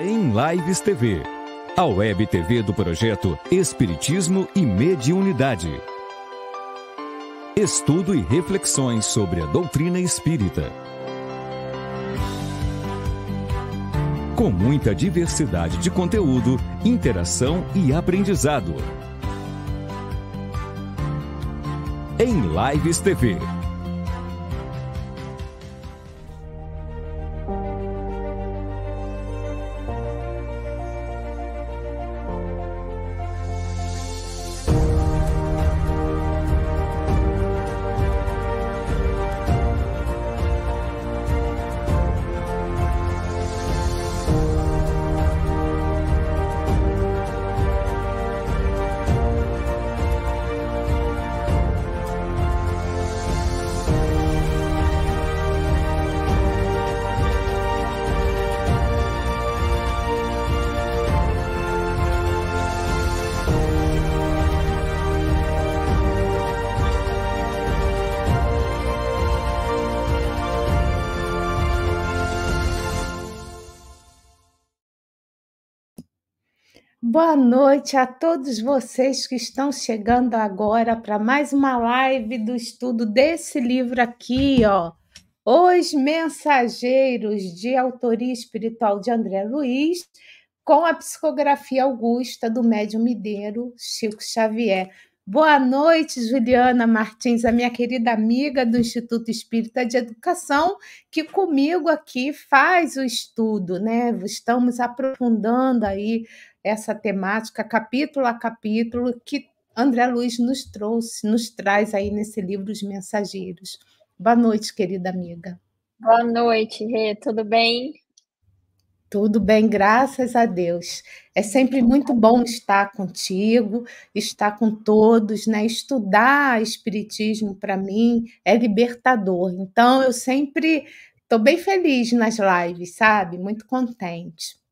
Em Lives TV, a web TV do projeto Espiritismo e Mediunidade. Estudo e reflexões sobre a doutrina espírita. Com muita diversidade de conteúdo, interação e aprendizado. Em Lives TV. noite a todos vocês que estão chegando agora para mais uma live do estudo desse livro aqui, ó. Os Mensageiros, de autoria espiritual de André Luiz, com a psicografia augusta do médium Mideiro Chico Xavier. Boa noite, Juliana Martins, a minha querida amiga do Instituto Espírita de Educação, que comigo aqui faz o estudo, né? Estamos aprofundando aí essa temática capítulo a capítulo que André Luiz nos trouxe, nos traz aí nesse livro Os Mensageiros. Boa noite, querida amiga. Boa noite, Rê. Tudo bem? Tudo bem, graças a Deus. É sempre muito bom estar contigo, estar com todos, né? Estudar espiritismo para mim é libertador. Então eu sempre estou bem feliz nas lives, sabe? Muito contente.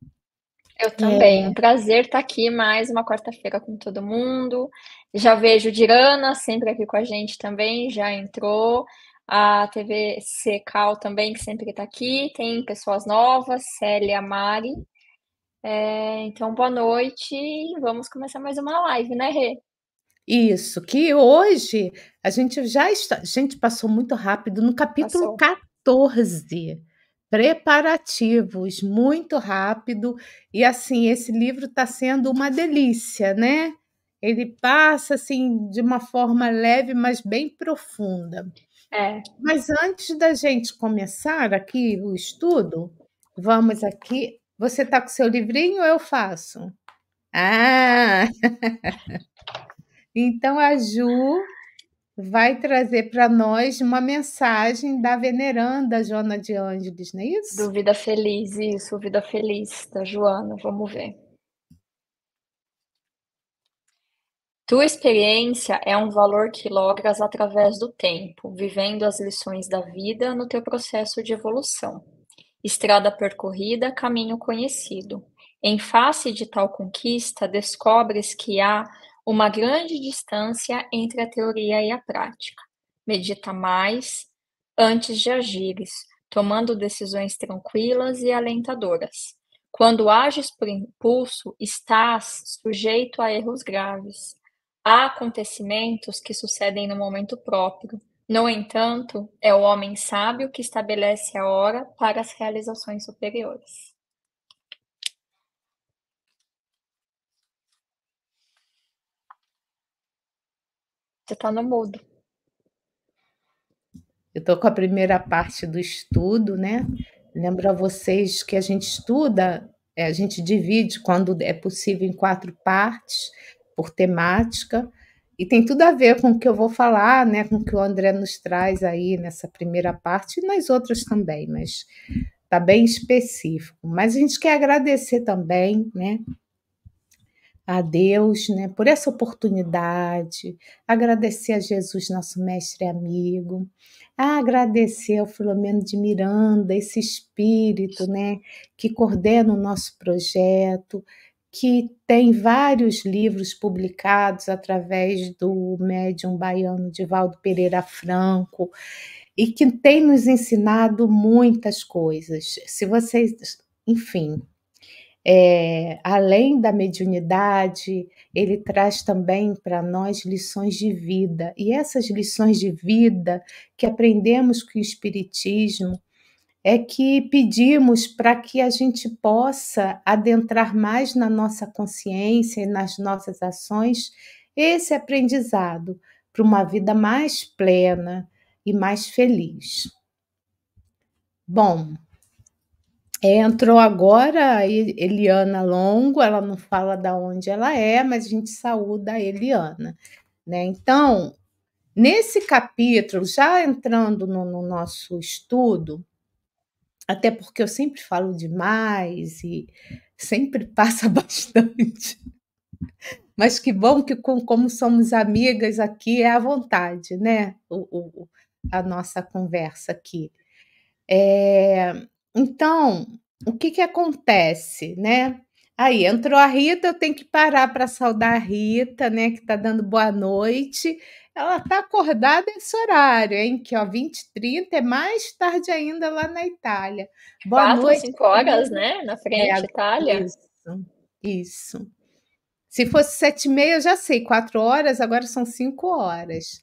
Eu é. também. É. Um prazer estar tá aqui mais uma quarta-feira com todo mundo. Já vejo Dirana sempre aqui com a gente também, já entrou. A TV Secal também, que sempre está aqui. Tem pessoas novas, Célia, Mari. É, então, boa noite. Vamos começar mais uma live, né, Rê? Isso, que hoje a gente já está. A gente, passou muito rápido no capítulo passou. 14 preparativos, muito rápido. E assim, esse livro está sendo uma delícia, né? Ele passa assim de uma forma leve, mas bem profunda. É. Mas antes da gente começar aqui o estudo, vamos aqui. Você está com seu livrinho ou eu faço? Ah! então a Ju vai trazer para nós uma mensagem da veneranda Joana de Ângeles, não é isso? Do Vida Feliz, isso, Vida Feliz da Joana, vamos ver. Tua experiência é um valor que logras através do tempo, vivendo as lições da vida no teu processo de evolução. Estrada percorrida, caminho conhecido. Em face de tal conquista, descobres que há uma grande distância entre a teoria e a prática. Medita mais antes de agires, tomando decisões tranquilas e alentadoras. Quando ages por impulso, estás sujeito a erros graves. Há acontecimentos que sucedem no momento próprio. No entanto, é o homem sábio que estabelece a hora para as realizações superiores. Você está no mudo. Eu estou com a primeira parte do estudo, né? Lembro a vocês que a gente estuda, é, a gente divide quando é possível em quatro partes, por temática, e tem tudo a ver com o que eu vou falar, né? Com o que o André nos traz aí nessa primeira parte e nas outras também, mas tá bem específico. Mas a gente quer agradecer também, né? a Deus, né, por essa oportunidade, agradecer a Jesus, nosso mestre e amigo, agradecer ao Filomeno de Miranda, esse espírito, né, que coordena o nosso projeto, que tem vários livros publicados através do médium baiano Divaldo Pereira Franco e que tem nos ensinado muitas coisas. Se vocês, enfim, é, além da mediunidade, ele traz também para nós lições de vida. E essas lições de vida que aprendemos com o Espiritismo é que pedimos para que a gente possa adentrar mais na nossa consciência e nas nossas ações esse aprendizado para uma vida mais plena e mais feliz. Bom, Entrou agora a Eliana Longo, ela não fala de onde ela é, mas a gente saúda a Eliana. Né? Então, nesse capítulo, já entrando no, no nosso estudo, até porque eu sempre falo demais e sempre passa bastante. Mas que bom que, com, como somos amigas aqui, é à vontade, né? O, o a nossa conversa aqui. É, então, o que, que acontece, né? Aí entrou a Rita, eu tenho que parar para saudar a Rita, né? Que está dando boa noite. Ela está acordada esse horário, hein? Que ó, 20 30 é mais tarde ainda lá na Itália. Boa Quatro, noite. Cinco horas, né? Na é frente é, da Itália. Isso, isso. Se fosse sete e meia, eu já sei, quatro horas, agora são cinco horas.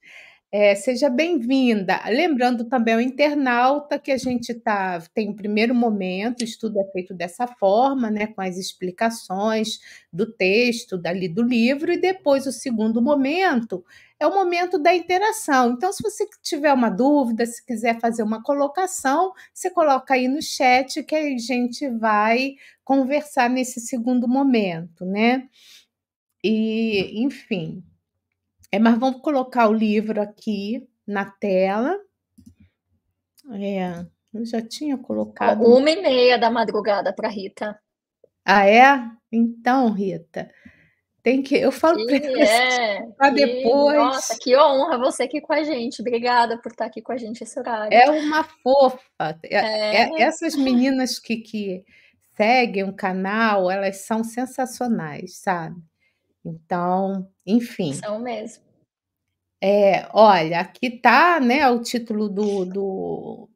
É, seja bem-vinda. Lembrando também ao internauta que a gente tá, tem o primeiro momento, o estudo é feito dessa forma, né, com as explicações do texto, dali do livro, e depois o segundo momento é o momento da interação. Então, se você tiver uma dúvida, se quiser fazer uma colocação, você coloca aí no chat que a gente vai conversar nesse segundo momento, né? E, enfim, é, mas vamos colocar o livro aqui na tela. É, eu já tinha colocado. Uma e meia da madrugada para Rita. Ah, é? Então, Rita, tem que. Eu falo para é, para depois. Nossa, que honra você aqui com a gente. Obrigada por estar aqui com a gente esse horário. É uma fofa. É. É, é essas meninas que, que seguem o canal, elas são sensacionais, sabe? Então, enfim. São mesmo. É, olha, aqui tá, né, o título do, do,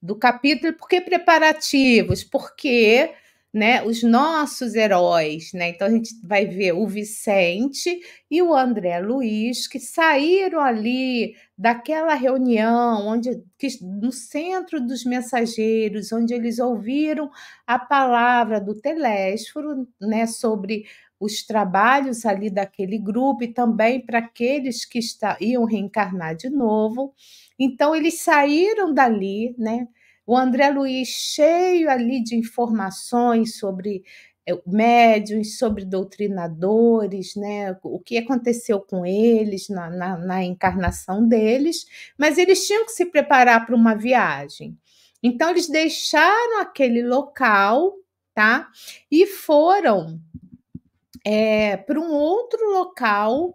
do capítulo, porque preparativos, porque né, os nossos heróis, né? Então a gente vai ver o Vicente e o André Luiz que saíram ali daquela reunião onde que, no centro dos mensageiros, onde eles ouviram a palavra do Telésforo, né, sobre os trabalhos ali daquele grupo e também para aqueles que está, iam reencarnar de novo. Então, eles saíram dali, né? O André Luiz, cheio ali de informações sobre é, médiums, sobre doutrinadores, né? o que aconteceu com eles na, na, na encarnação deles, mas eles tinham que se preparar para uma viagem. Então, eles deixaram aquele local tá? e foram é, para um outro local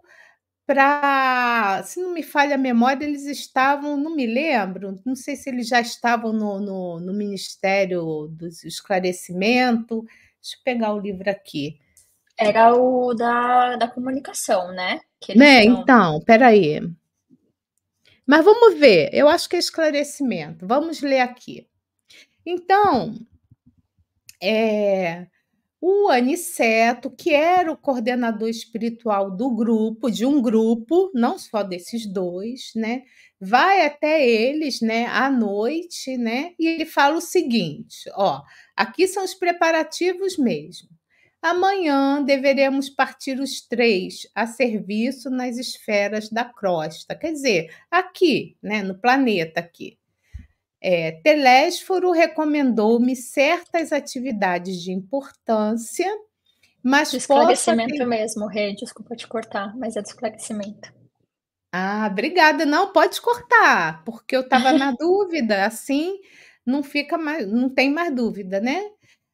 para, se não me falha a memória, eles estavam, não me lembro, não sei se eles já estavam no, no, no Ministério do Esclarecimento. Deixa eu pegar o livro aqui. Era o da, da comunicação, né? Que né? Não... Então, peraí. Mas vamos ver, eu acho que é esclarecimento. Vamos ler aqui. Então, é, o Aniceto, que era o coordenador espiritual do grupo, de um grupo, não só desses dois, né? Vai até eles, né, à noite, né? E ele fala o seguinte, ó, aqui são os preparativos mesmo. Amanhã deveremos partir os três a serviço nas esferas da crosta. Quer dizer, aqui, né, no planeta aqui. É, Telésforo recomendou-me certas atividades de importância, mas de esclarecimento mesmo, Rê, desculpa te cortar, mas é de esclarecimento. Ah, obrigada. Não, pode cortar, porque eu estava na dúvida, assim não fica mais, não tem mais dúvida, né?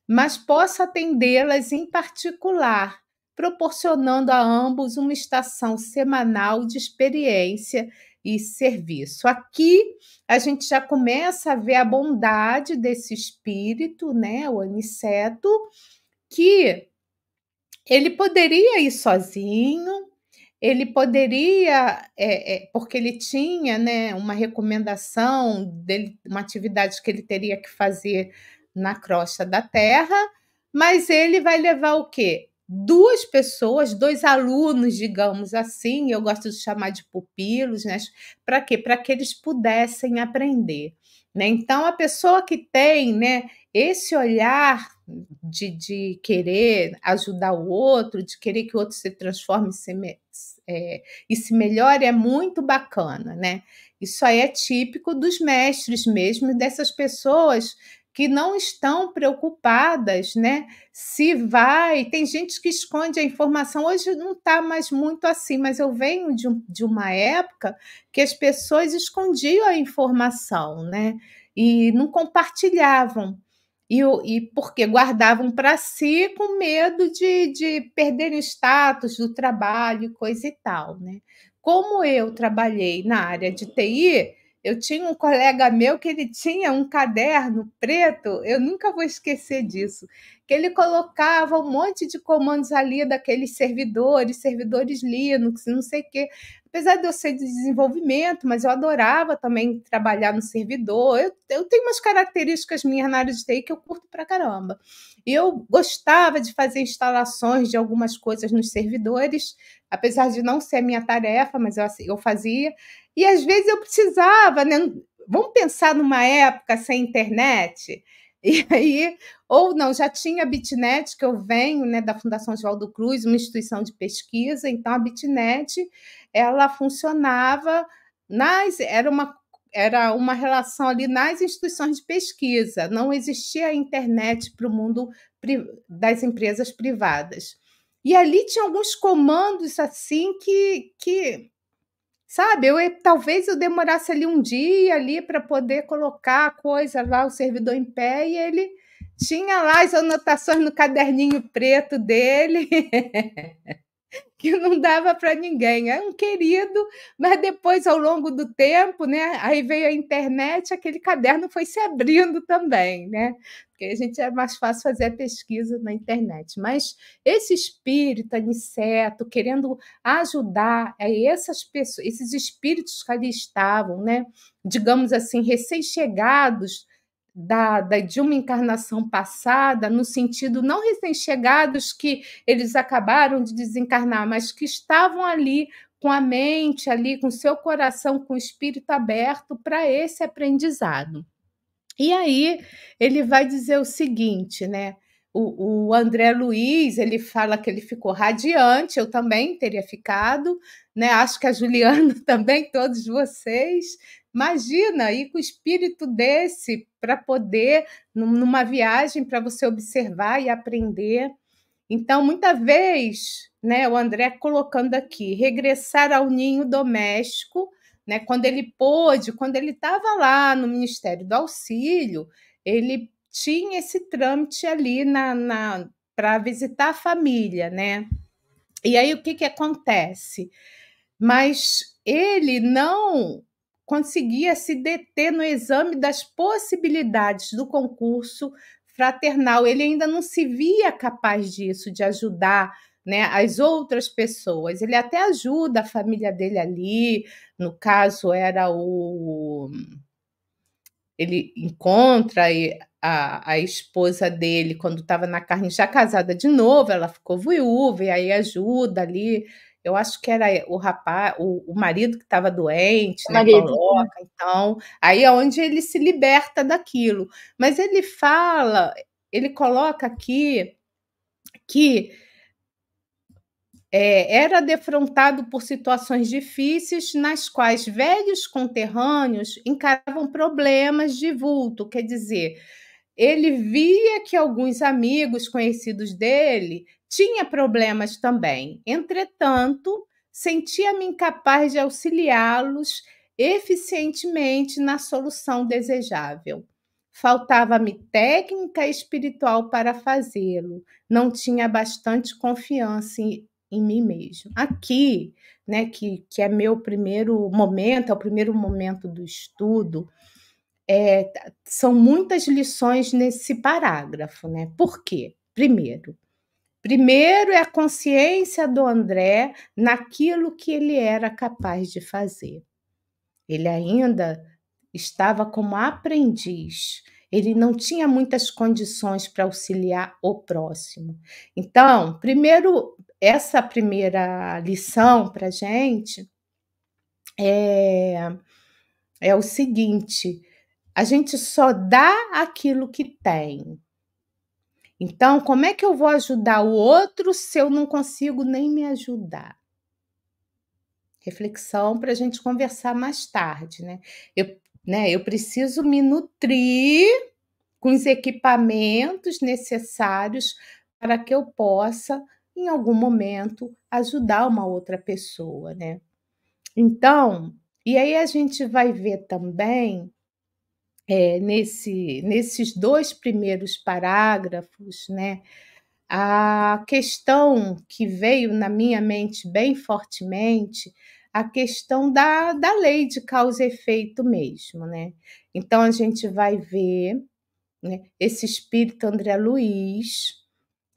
Mas posso atendê-las em particular, proporcionando a ambos uma estação semanal de experiência e serviço. Aqui a gente já começa a ver a bondade desse espírito, né, o Aniceto, que ele poderia ir sozinho, ele poderia, é, é, porque ele tinha né, uma recomendação, dele, uma atividade que ele teria que fazer na crosta da terra, mas ele vai levar o quê? duas pessoas, dois alunos, digamos assim, eu gosto de chamar de pupilos, né? Para quê? Para que eles pudessem aprender. Né? Então, a pessoa que tem né, esse olhar de, de querer ajudar o outro, de querer que o outro se transforme e se, me, é, e se melhore, é muito bacana. Né? Isso aí é típico dos mestres mesmo, dessas pessoas que não estão preocupadas, né? Se vai, tem gente que esconde a informação. Hoje não está mais muito assim, mas eu venho de, um, de uma época que as pessoas escondiam a informação, né? E não compartilhavam. E, e porque guardavam para si com medo de, de perderem o status do trabalho, coisa e tal, né? Como eu trabalhei na área de TI, eu tinha um colega meu que ele tinha um caderno preto, eu nunca vou esquecer disso, que ele colocava um monte de comandos ali daqueles servidores, servidores Linux, não sei o quê. Apesar de eu ser de desenvolvimento, mas eu adorava também trabalhar no servidor. Eu, eu tenho umas características minhas na área de TI que eu curto pra caramba. E eu gostava de fazer instalações de algumas coisas nos servidores, apesar de não ser minha tarefa, mas eu, eu fazia. E às vezes eu precisava, né? Vamos pensar numa época sem internet? E aí, ou não, já tinha a Bitnet, que eu venho né, da Fundação Oswaldo Cruz, uma instituição de pesquisa, então a Bitnet ela funcionava nas. Era uma, era uma relação ali nas instituições de pesquisa, não existia a internet para o mundo das empresas privadas. E ali tinha alguns comandos assim que, que Sabe, eu eh, talvez eu demorasse ali um dia ali para poder colocar a coisa lá, o servidor em pé, e ele tinha lá as anotações no caderninho preto dele. que não dava para ninguém. É um querido, mas depois, ao longo do tempo, né? Aí veio a internet, aquele caderno foi se abrindo também, né? Porque a gente é mais fácil fazer a pesquisa na internet. Mas esse espírito aniceto, querendo ajudar é, essas pessoas, esses espíritos que ali estavam, né? Digamos assim, recém-chegados da, da, de uma encarnação passada, no sentido não recém-chegados que eles acabaram de desencarnar, mas que estavam ali com a mente, ali com seu coração, com o espírito aberto para esse aprendizado. E aí ele vai dizer o seguinte, né? O, o, André Luiz, ele fala que ele ficou radiante, eu também teria ficado, né? Acho que a Juliana também, todos vocês. Imagina ir com o espírito desse para poder, numa viagem, para você observar e aprender. Então, muita vez, né, o André colocando aqui, regressar ao ninho doméstico, né, quando ele pôde, quando ele estava lá no Ministério do Auxílio, ele tinha esse trâmite ali na, na para visitar a família, né? E aí o que, que acontece? Mas ele não conseguia se deter no exame das possibilidades do concurso fraternal. Ele ainda não se via capaz disso, de ajudar né, as outras pessoas. Ele até ajuda a família dele ali, no caso era o. Ele encontra a, a esposa dele, quando estava na carne já casada de novo, ela ficou viúva e aí ajuda ali. Eu acho que era o rapaz, o, o marido que estava doente, o né? Marido. Né. Coloca, então. Aí é onde ele se liberta daquilo. Mas ele fala, ele coloca aqui que é, era defrontado por situações difíceis nas quais velhos conterrâneos encaravam problemas de vulto, quer dizer, ele via que alguns amigos conhecidos dele tinha problemas também. Entretanto, sentia-me incapaz de auxiliá-los eficientemente na solução desejável. Faltava-me técnica espiritual para fazê-lo. Não tinha bastante confiança em, em mim mesmo. Aqui, né, que, que é meu primeiro momento, é o primeiro momento do estudo, é, tá, são muitas lições nesse parágrafo, né? Por quê? Primeiro, primeiro é a consciência do André naquilo que ele era capaz de fazer. Ele ainda estava como aprendiz, ele não tinha muitas condições para auxiliar o próximo. Então, primeiro, essa primeira lição para gente é, é o seguinte: a gente só dá aquilo que tem. Então, como é que eu vou ajudar o outro se eu não consigo nem me ajudar? Reflexão para a gente conversar mais tarde, né? Eu, né? eu preciso me nutrir com os equipamentos necessários para que eu possa, em algum momento, ajudar uma outra pessoa, né? Então, e aí a gente vai ver também é, nesse, nesses dois primeiros parágrafos, né, a questão que veio na minha mente bem fortemente, a questão da, da lei de causa e efeito mesmo. Né? Então, a gente vai ver né, esse espírito André Luiz,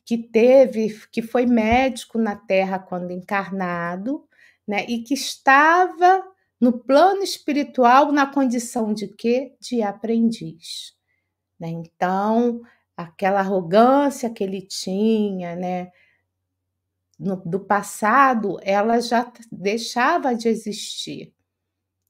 que teve, que foi médico na Terra quando encarnado, né, e que estava no plano espiritual, na condição de quê? De aprendiz. Né? Então, aquela arrogância que ele tinha, né? No, do passado, ela já deixava de existir.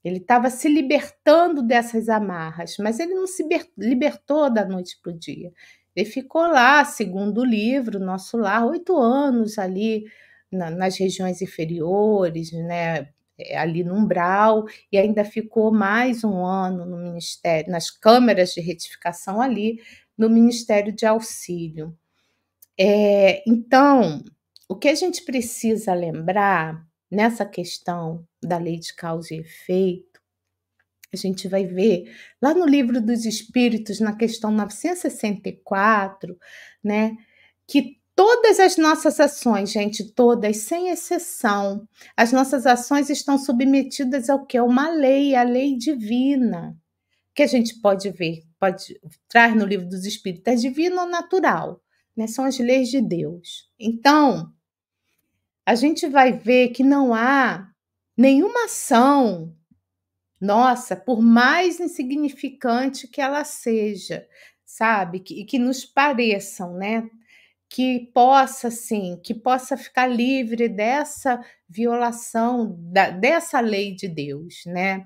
Ele estava se libertando dessas amarras, mas ele não se libertou da noite para o dia. Ele ficou lá, segundo o livro, nosso lar, oito anos ali na, nas regiões inferiores, né? Eh, ali no umbral e ainda ficou mais um ano no ministério, nas câmeras de retificação ali no Ministério de Auxílio. É, então, o que a gente precisa lembrar nessa questão da lei de causa e efeito, a gente vai ver lá no livro dos Espíritos, na questão 964, né, que Todas as nossas ações, gente, todas, sem exceção, as nossas ações estão submetidas ao que? Uma lei, a lei divina, que a gente pode ver, pode traz no livro dos Espíritos, é divino ou natural, né? São as leis de Deus. Então, a gente vai ver que não há nenhuma ação nossa, por mais insignificante que ela seja, sabe? E que, que nos pareçam, né? que possa, sim, que possa ficar livre dessa violação da, dessa lei de Deus, né?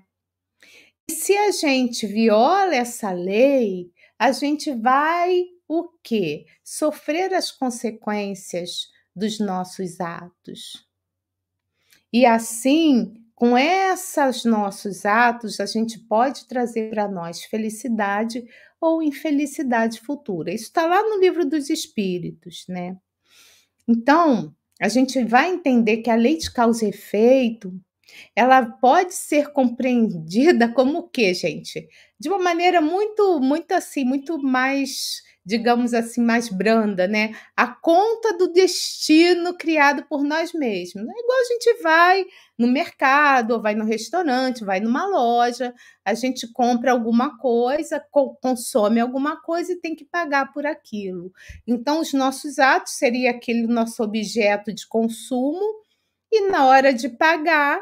E se a gente viola essa lei, a gente vai o quê? Sofrer as consequências dos nossos atos. E assim, com esses nossos atos, a gente pode trazer para nós felicidade ou infelicidade futura. Isso está lá no livro dos Espíritos, né? Então, a gente vai entender que a lei de causa e efeito ela pode ser compreendida como o que, gente? De uma maneira muito, muito assim, muito mais digamos assim, mais branda, né? A conta do destino criado por nós mesmos. É igual a gente vai no mercado, ou vai no restaurante, vai numa loja, a gente compra alguma coisa, consome alguma coisa e tem que pagar por aquilo. Então, os nossos atos seria aquele nosso objeto de consumo e na hora de pagar,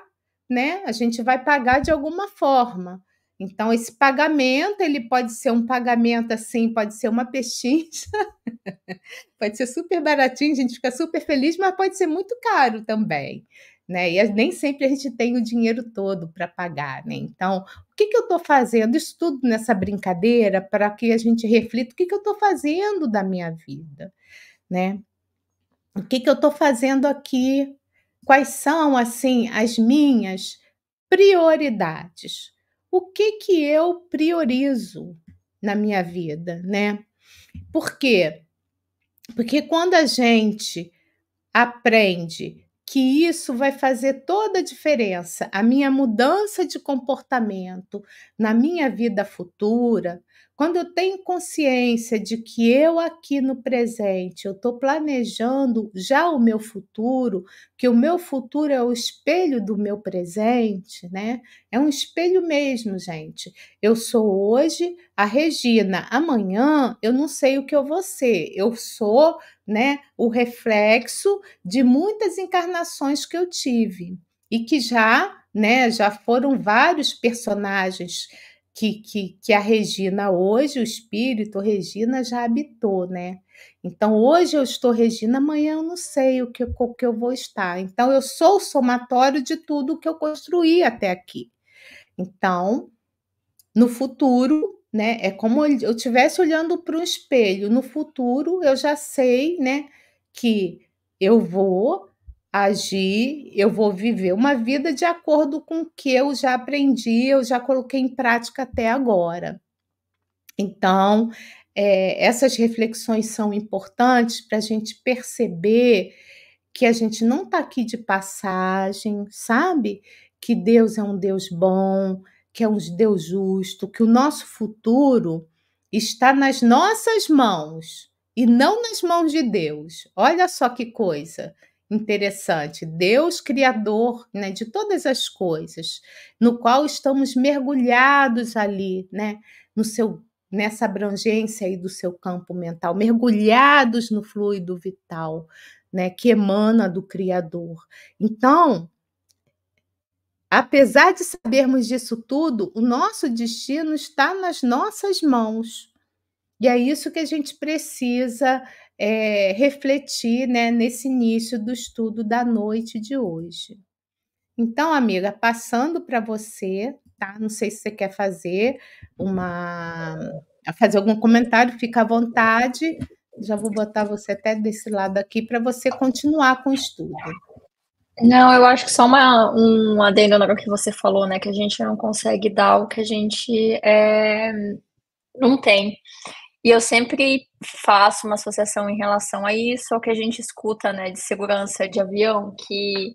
né? A gente vai pagar de alguma forma. Então, esse pagamento, ele pode ser um pagamento assim, pode ser uma pechincha, pode ser super baratinho, a gente fica super feliz, mas pode ser muito caro também, né? E nem sempre a gente tem o dinheiro todo para pagar, né? Então, o que, que eu estou fazendo? Isso tudo nessa brincadeira para que a gente reflita o que, que eu estou fazendo da minha vida, né? O que, que eu estou fazendo aqui? Quais são, assim, as minhas prioridades? o que que eu priorizo na minha vida, né? Por quê? Porque quando a gente aprende que isso vai fazer toda a diferença, a minha mudança de comportamento na minha vida futura, quando eu tenho consciência de que eu aqui no presente, eu estou planejando já o meu futuro, que o meu futuro é o espelho do meu presente, né? É um espelho mesmo, gente. Eu sou hoje a Regina, amanhã eu não sei o que eu vou ser. Eu sou, né, o reflexo de muitas encarnações que eu tive e que já, né, já foram vários personagens que, que, que a Regina hoje, o espírito Regina já habitou, né? Então, hoje eu estou Regina, amanhã eu não sei o que, o que eu vou estar. Então, eu sou o somatório de tudo que eu construí até aqui. Então, no futuro, né, é como eu estivesse olhando para um espelho. No futuro, eu já sei, né, que eu vou agir, eu vou viver uma vida de acordo com o que eu já aprendi, eu já coloquei em prática até agora. Então, é, essas reflexões são importantes para a gente perceber que a gente não está aqui de passagem, sabe? Que Deus é um Deus bom, que é um Deus justo, que o nosso futuro está nas nossas mãos e não nas mãos de Deus. Olha só que coisa interessante. Deus criador, né, de todas as coisas, no qual estamos mergulhados ali, né, no seu nessa abrangência aí do seu campo mental, mergulhados no fluido vital, né, que emana do criador. Então, apesar de sabermos disso tudo, o nosso destino está nas nossas mãos. E é isso que a gente precisa é, refletir né, nesse início do estudo da noite de hoje. Então, amiga, passando para você, tá? Não sei se você quer fazer uma fazer algum comentário, fica à vontade. Já vou botar você até desse lado aqui para você continuar com o estudo. Não, eu acho que só uma, um adendo no que você falou, né? Que a gente não consegue dar o que a gente é, não tem. E eu sempre faço uma associação em relação a isso, ao que a gente escuta, né, de segurança de avião, que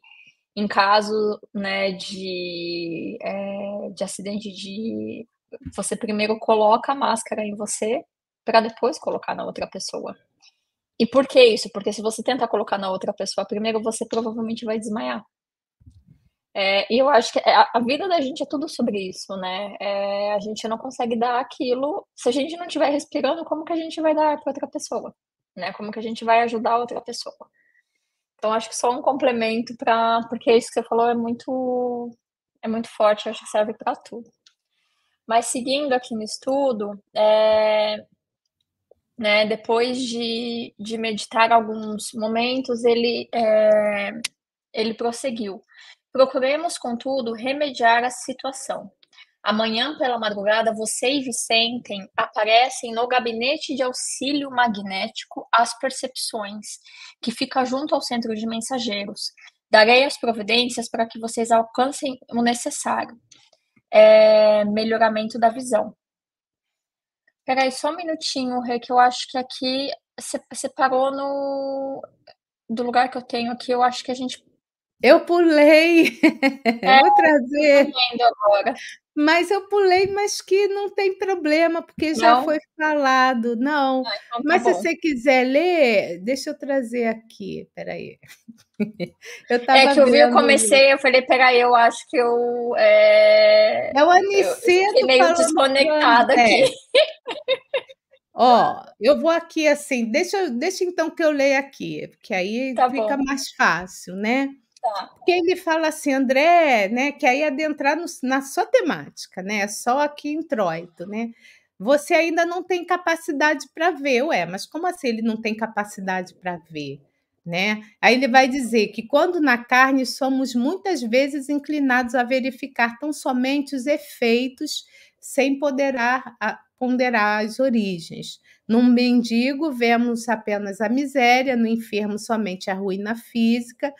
em caso, né, de, é, de acidente de... Você primeiro coloca a máscara em você para depois colocar na outra pessoa. E por que isso? Porque se você tentar colocar na outra pessoa primeiro, você provavelmente vai desmaiar. É, e eu acho que é, a, a, vida da gente é tudo sobre isso, né? É, a gente não consegue dar aquilo. Se a gente não estiver respirando, como que a gente vai dar para outra pessoa? Né? Como que a gente vai ajudar outra pessoa? Então, acho que só um complemento para. Porque isso que você falou é muito, é muito forte, acho que serve para tudo. Mas seguindo aqui no estudo, é, né, depois de, de meditar alguns momentos, ele, é, ele prosseguiu. Procuremos, contudo, remediar a situação. Amanhã pela madrugada, você e Vicente aparecem no gabinete de auxílio magnético as percepções, que fica junto ao centro de mensageiros. Darei as providências para que vocês alcancem o necessário. É, melhoramento da visão. Peraí, só um minutinho, Rê, que eu acho que aqui você parou no. Do lugar que eu tenho aqui, eu acho que a gente eu pulei! É, Vou trazer. agora. Mas eu pulei, mas que não tem problema, porque já não. foi falado. Não. Ah, não tá mas bom. se você quiser ler, deixa eu trazer aqui. Peraí. Eu é tava é que eu vi, eu comecei, eu falei, peraí, eu acho que eu. É, é o Aniceto. Eu fiquei meio desconectada aqui. É. Ó, eu vou aqui assim, deixa, deixa então que eu leia aqui, porque aí tá fica bom. mais fácil, né? Porque ele fala assim, André, né, que aí adentrar no, na sua temática, né, é só aqui introito, né? Você ainda não tem capacidade para ver, ué, mas como assim ele não tem capacidade para ver? Né? Aí ele vai dizer que quando na carne somos muitas vezes inclinados a verificar tão somente os efeitos sem poderar a, ponderar as origens. Num mendigo vemos apenas a miséria, no enfermo somente a ruína física,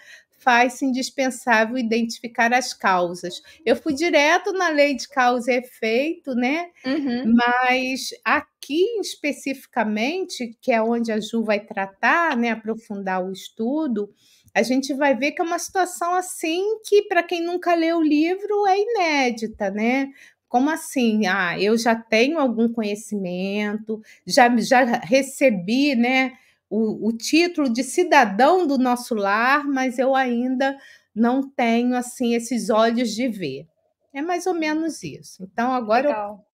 faz-se indispensável identificar as causas. Eu fui direto na lei de causa e efeito, né? Uhum. Mas aqui especificamente, que é onde a Ju vai tratar, né, aprofundar o estudo, a gente vai ver que é uma situação assim que para quem nunca leu o livro é inédita, né? Como assim? Ah, eu já tenho algum conhecimento, já, já recebi, né? o, o título de cidadão do nosso lar, mas eu ainda não tenho assim esses olhos de ver. É mais ou menos isso. Então agora legal.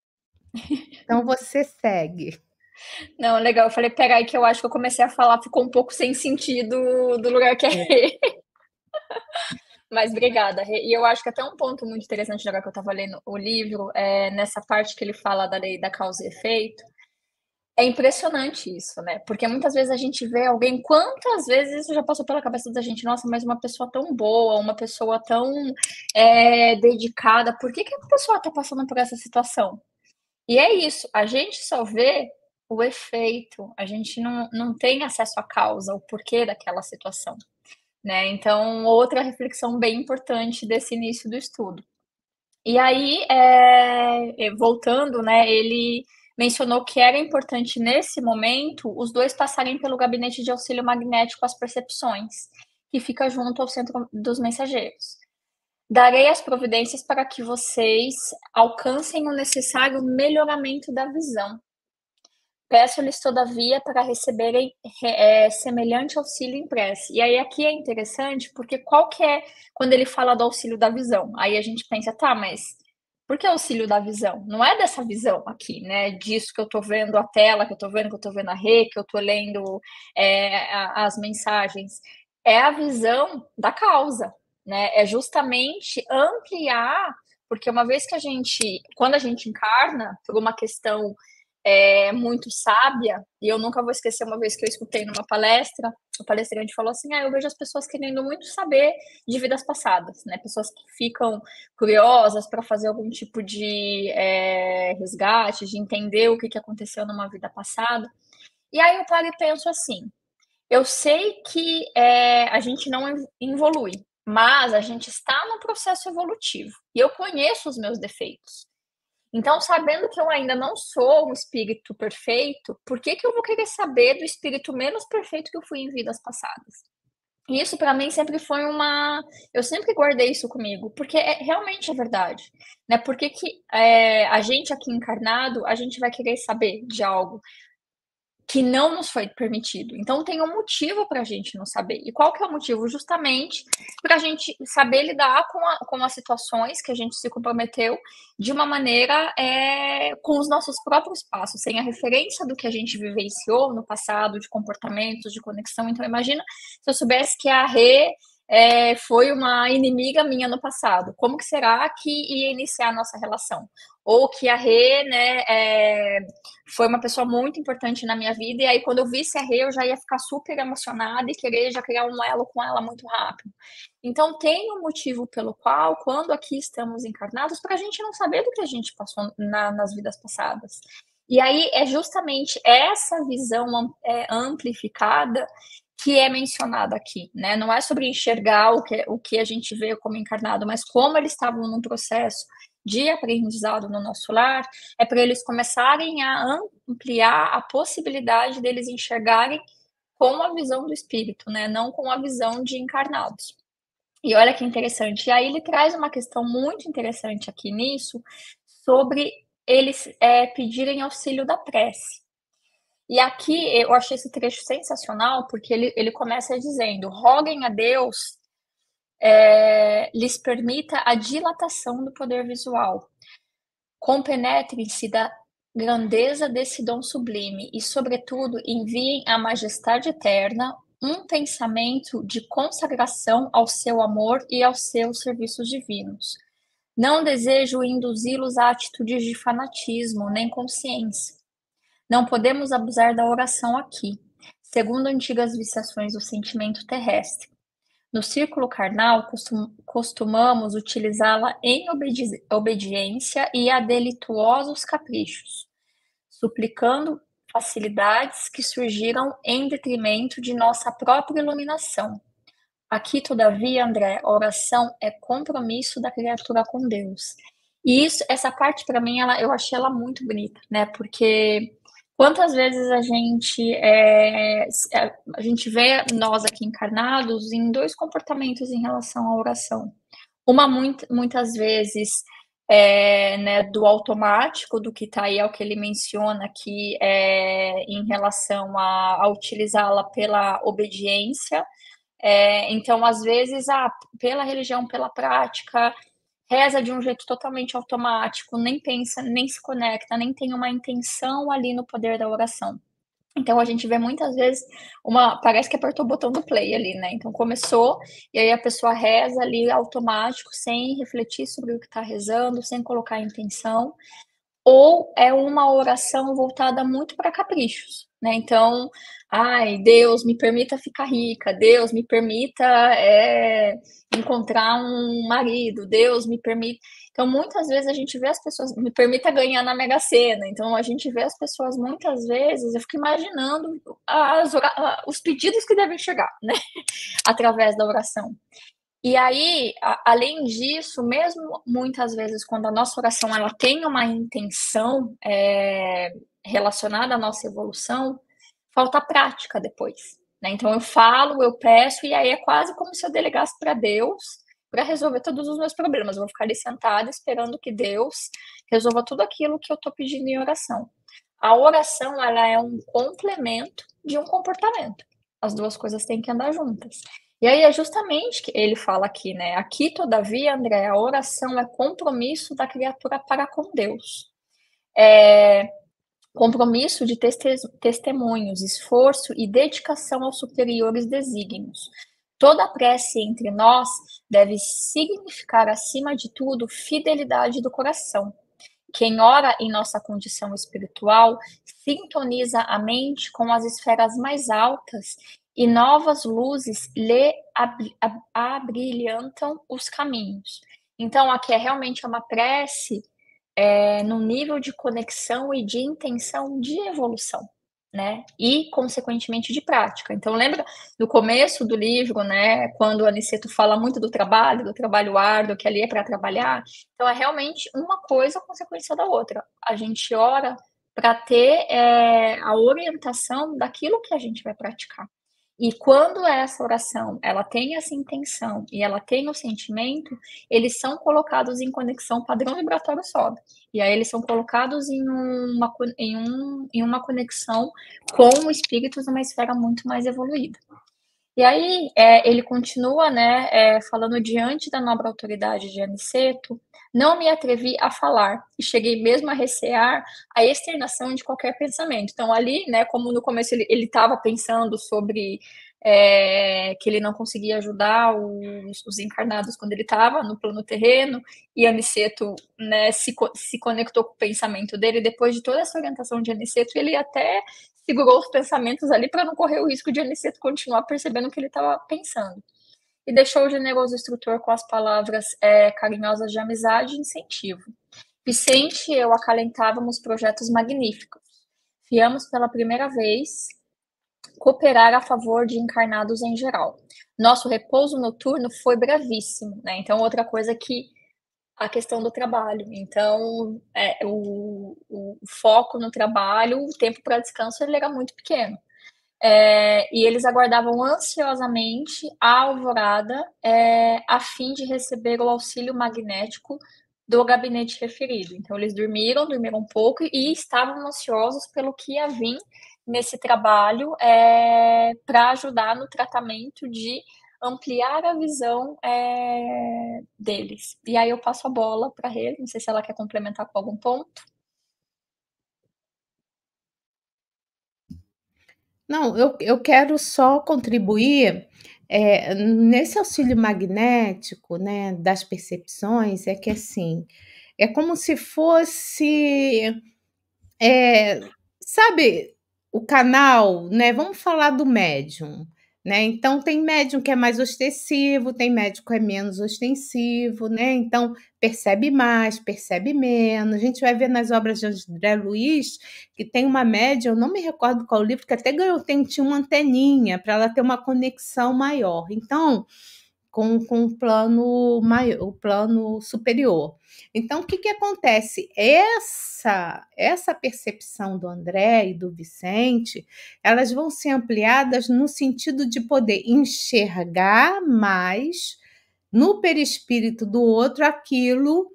eu... então você segue. Não, legal. Eu falei, peraí, que eu acho que eu comecei a falar, ficou um pouco sem sentido do lugar que é. é. Mas obrigada. E eu acho que até um ponto muito interessante agora que eu estava lendo o livro é nessa parte que ele fala da lei da causa e efeito é impressionante isso, né? Porque muitas vezes a gente vê alguém, quantas vezes isso já passou pela cabeça da gente, nossa, mas uma pessoa tão boa, uma pessoa tão é, dedicada, por que, que a pessoa está passando por essa situação? E é isso, a gente só vê o efeito, a gente não, não tem acesso à causa, o porquê daquela situação. Né? Então, outra reflexão bem importante desse início do estudo. E aí, é, voltando, né, ele mencionou que era importante, nesse momento, os dois passarem pelo gabinete de auxílio magnético às percepções, que fica junto ao centro dos mensageiros. Darei as providências para que vocês alcancem o necessário melhoramento da visão. Peço-lhes, todavia, para receberem é, semelhante auxílio impresso. E aí aqui é interessante, porque qual que é, quando ele fala do auxílio da visão? Aí a gente pensa, tá, mas por que auxílio da visão? Não é dessa visão aqui, né? Disso que eu tô vendo a tela, que eu tô vendo, que eu tô vendo a rede, que eu tô lendo é, as mensagens. É a visão da causa, né? É justamente ampliar, porque uma vez que a gente, quando a gente encarna por uma questão é, muito sábia, e eu nunca vou esquecer uma vez que eu escutei numa palestra, o palestrante falou assim: ah, eu vejo as pessoas querendo muito saber de vidas passadas, né? Pessoas que ficam curiosas para fazer algum tipo de é, resgate, de entender o que, que aconteceu numa vida passada. E aí eu paro e penso assim: eu sei que é, a gente não evolui, mas a gente está no processo evolutivo. E eu conheço os meus defeitos. Então, sabendo que eu ainda não sou um espírito perfeito, por que, que eu vou querer saber do espírito menos perfeito que eu fui em vidas passadas? isso para mim sempre foi uma. Eu sempre guardei isso comigo, porque é, realmente é verdade. Né? Por que, que é, a gente aqui encarnado, a gente vai querer saber de algo? que não nos foi permitido. Então tem um motivo para a gente não saber. E qual que é o motivo? Justamente para a gente saber lidar com, a, com as situações que a gente se comprometeu de uma maneira é, com os nossos próprios passos, sem a referência do que a gente vivenciou no passado, de comportamentos, de conexão. Então imagina se eu soubesse que a Rê é, foi uma inimiga minha no passado. Como que será que ia iniciar a nossa relação? Ou que a Rê, né, é, foi uma pessoa muito importante na minha vida, e aí quando eu visse a Rê, eu já ia ficar super emocionada e querer já criar um elo com ela muito rápido. Então tem um motivo pelo qual, quando aqui estamos encarnados, para a gente não saber do que a gente passou na, nas vidas passadas. E aí é justamente essa visão é, amplificada que é mencionado aqui, né? Não é sobre enxergar o que, o que a gente vê como encarnado, mas como eles estavam num processo de aprendizado no nosso lar, é para eles começarem a ampliar a possibilidade deles enxergarem com a visão do espírito, né? Não com a visão de encarnados. E olha que interessante. E aí ele traz uma questão muito interessante aqui nisso sobre eles é, pedirem auxílio da prece. E aqui eu achei esse trecho sensacional, porque ele, ele começa dizendo: roguem a Deus é, lhes permita a dilatação do poder visual. Compenetrem-se da grandeza desse dom sublime e, sobretudo, enviem à majestade eterna um pensamento de consagração ao seu amor e aos seus serviços divinos. Não desejo induzi-los a atitudes de fanatismo nem consciência não podemos abusar da oração aqui, segundo antigas viciações do sentimento terrestre. No círculo carnal, costumamos utilizá-la em obedi obediência e a delituosos caprichos, suplicando facilidades que surgiram em detrimento de nossa própria iluminação. Aqui, todavia, André, a oração é compromisso da criatura com Deus. E isso, essa parte para mim, ela, eu achei ela muito bonita, né? Porque Quantas vezes a gente é, é, a gente vê nós aqui encarnados em dois comportamentos em relação à oração. Uma muito, muitas vezes é, né, do automático, do que está aí, ao é que ele menciona aqui é, em relação a, a utilizá-la pela obediência. É, então, às vezes, ah, pela religião, pela prática, reza de um jeito totalmente automático, nem pensa, nem se conecta, nem tem uma intenção ali no poder da oração. Então a gente vê muitas vezes uma. Parece que apertou o botão do play ali, né? Então começou, e aí a pessoa reza ali automático, sem refletir sobre o que está rezando, sem colocar intenção. Ou é uma oração voltada muito para caprichos. Né? Então, ai, Deus, me permita ficar rica, Deus, me permita é, encontrar um marido, Deus, me permita. Então, muitas vezes a gente vê as pessoas, me permita ganhar na Mega Sena. Então, a gente vê as pessoas muitas vezes, eu fico imaginando as, os pedidos que devem chegar, né? Através da oração. E aí, a, além disso, mesmo muitas vezes quando a nossa oração ela tem uma intenção é, relacionada à nossa evolução, falta prática depois. Né? Então eu falo, eu peço, e aí é quase como se eu delegasse para Deus para resolver todos os meus problemas. Eu vou ficar ali sentada esperando que Deus resolva tudo aquilo que eu estou pedindo em oração. A oração ela é um complemento de um comportamento. As duas coisas têm que andar juntas. E aí é justamente que ele fala aqui, né? Aqui, todavia, André, a oração é compromisso da criatura para com Deus. É, compromisso de testemunhos, esforço e dedicação aos superiores desígnios. Toda prece entre nós deve significar, acima de tudo, fidelidade do coração. Quem ora em nossa condição espiritual sintoniza a mente com as esferas mais altas e novas luzes lhe abri abrilhantam os caminhos. Então, aqui é realmente uma prece é, no nível de conexão e de intenção de evolução, né? E, consequentemente, de prática. Então, lembra do começo do livro, né? Quando o Aniceto fala muito do trabalho, do trabalho árduo, que ali é para trabalhar. Então, é realmente uma coisa consequência da outra. A gente ora para ter é, a orientação daquilo que a gente vai praticar. E quando essa oração, ela tem essa intenção e ela tem o sentimento, eles são colocados em conexão, padrão vibratório sobe. E aí eles são colocados em uma, em um, em uma conexão com espíritos numa esfera muito mais evoluída. E aí é, ele continua, né, é, falando diante da nobre autoridade de Aniceto, não me atrevi a falar e cheguei mesmo a recear a externação de qualquer pensamento. Então ali, né, como no começo ele estava pensando sobre é, que ele não conseguia ajudar os, os encarnados quando ele estava no plano terreno, e Aniceto né, se, se conectou com o pensamento dele depois de toda essa orientação de Aniceto, ele até segurou os pensamentos ali para não correr o risco de Aniceto continuar percebendo o que ele estava pensando. E deixou o generoso instrutor com as palavras é, carinhosas de amizade e incentivo. Vicente e eu acalentávamos projetos magníficos. Fiamos pela primeira vez cooperar a favor de encarnados em geral. Nosso repouso noturno foi brevíssimo, né? Então, outra coisa que a questão do trabalho. Então, é, o, o, foco no trabalho, o tempo para descanso, ele era muito pequeno. É, e eles aguardavam ansiosamente a alvorada é, a fim de receber o auxílio magnético do gabinete referido. Então, eles dormiram, dormiram um pouco e estavam ansiosos pelo que ia vir nesse trabalho é, para ajudar no tratamento de ampliar a visão é, deles. E aí eu passo a bola para ele, não sei se ela quer complementar com algum ponto. Não, eu, eu quero só contribuir é, nesse auxílio magnético né, das percepções, é que assim, é como se fosse, é, sabe, o canal, né? Vamos falar do médium. Né? Então, tem médium que é mais ostensivo, tem médico que é menos ostensivo, né? Então, percebe mais, percebe menos. A gente vai ver nas obras de André Luiz que tem uma média, eu não me recordo qual livro, que até ganhou, tem, tinha uma anteninha para ela ter uma conexão maior. Então, com, com um plano maior, o um plano superior. Então, o que, que acontece? Essa essa percepção do André e do Vicente, elas vão ser ampliadas no sentido de poder enxergar mais no perispírito do outro aquilo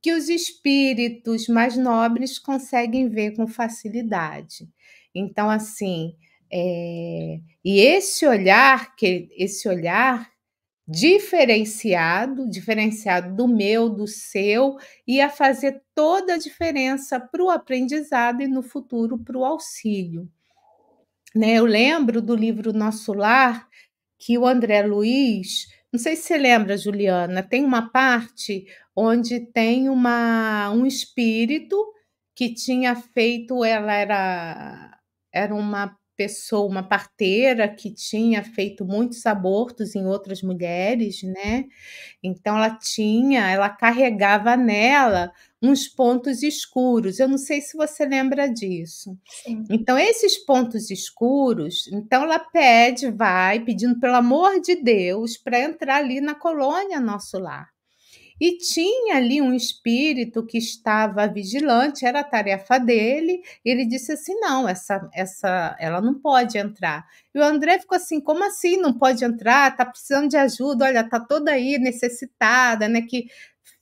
que os espíritos mais nobres conseguem ver com facilidade. Então, assim, é, e esse olhar que esse olhar diferenciado, diferenciado do meu, do seu, e a fazer toda a diferença para o aprendizado e no futuro para o auxílio. Né, eu lembro do livro Nosso Lar, que o André Luiz, não sei se você lembra, Juliana, tem uma parte onde tem uma, um espírito que tinha feito, ela era, era uma pessoa, uma parteira que tinha feito muitos abortos em outras mulheres, né? Então ela tinha, ela carregava nela uns pontos escuros. Eu não sei se você lembra disso. Sim. Então esses pontos escuros, então ela pede, vai pedindo pelo amor de Deus para entrar ali na colônia nosso lar e tinha ali um espírito que estava vigilante, era a tarefa dele. ele disse assim: "Não, essa essa ela não pode entrar". E o André ficou assim: "Como assim não pode entrar? Tá precisando de ajuda. Olha, tá toda aí necessitada, né, que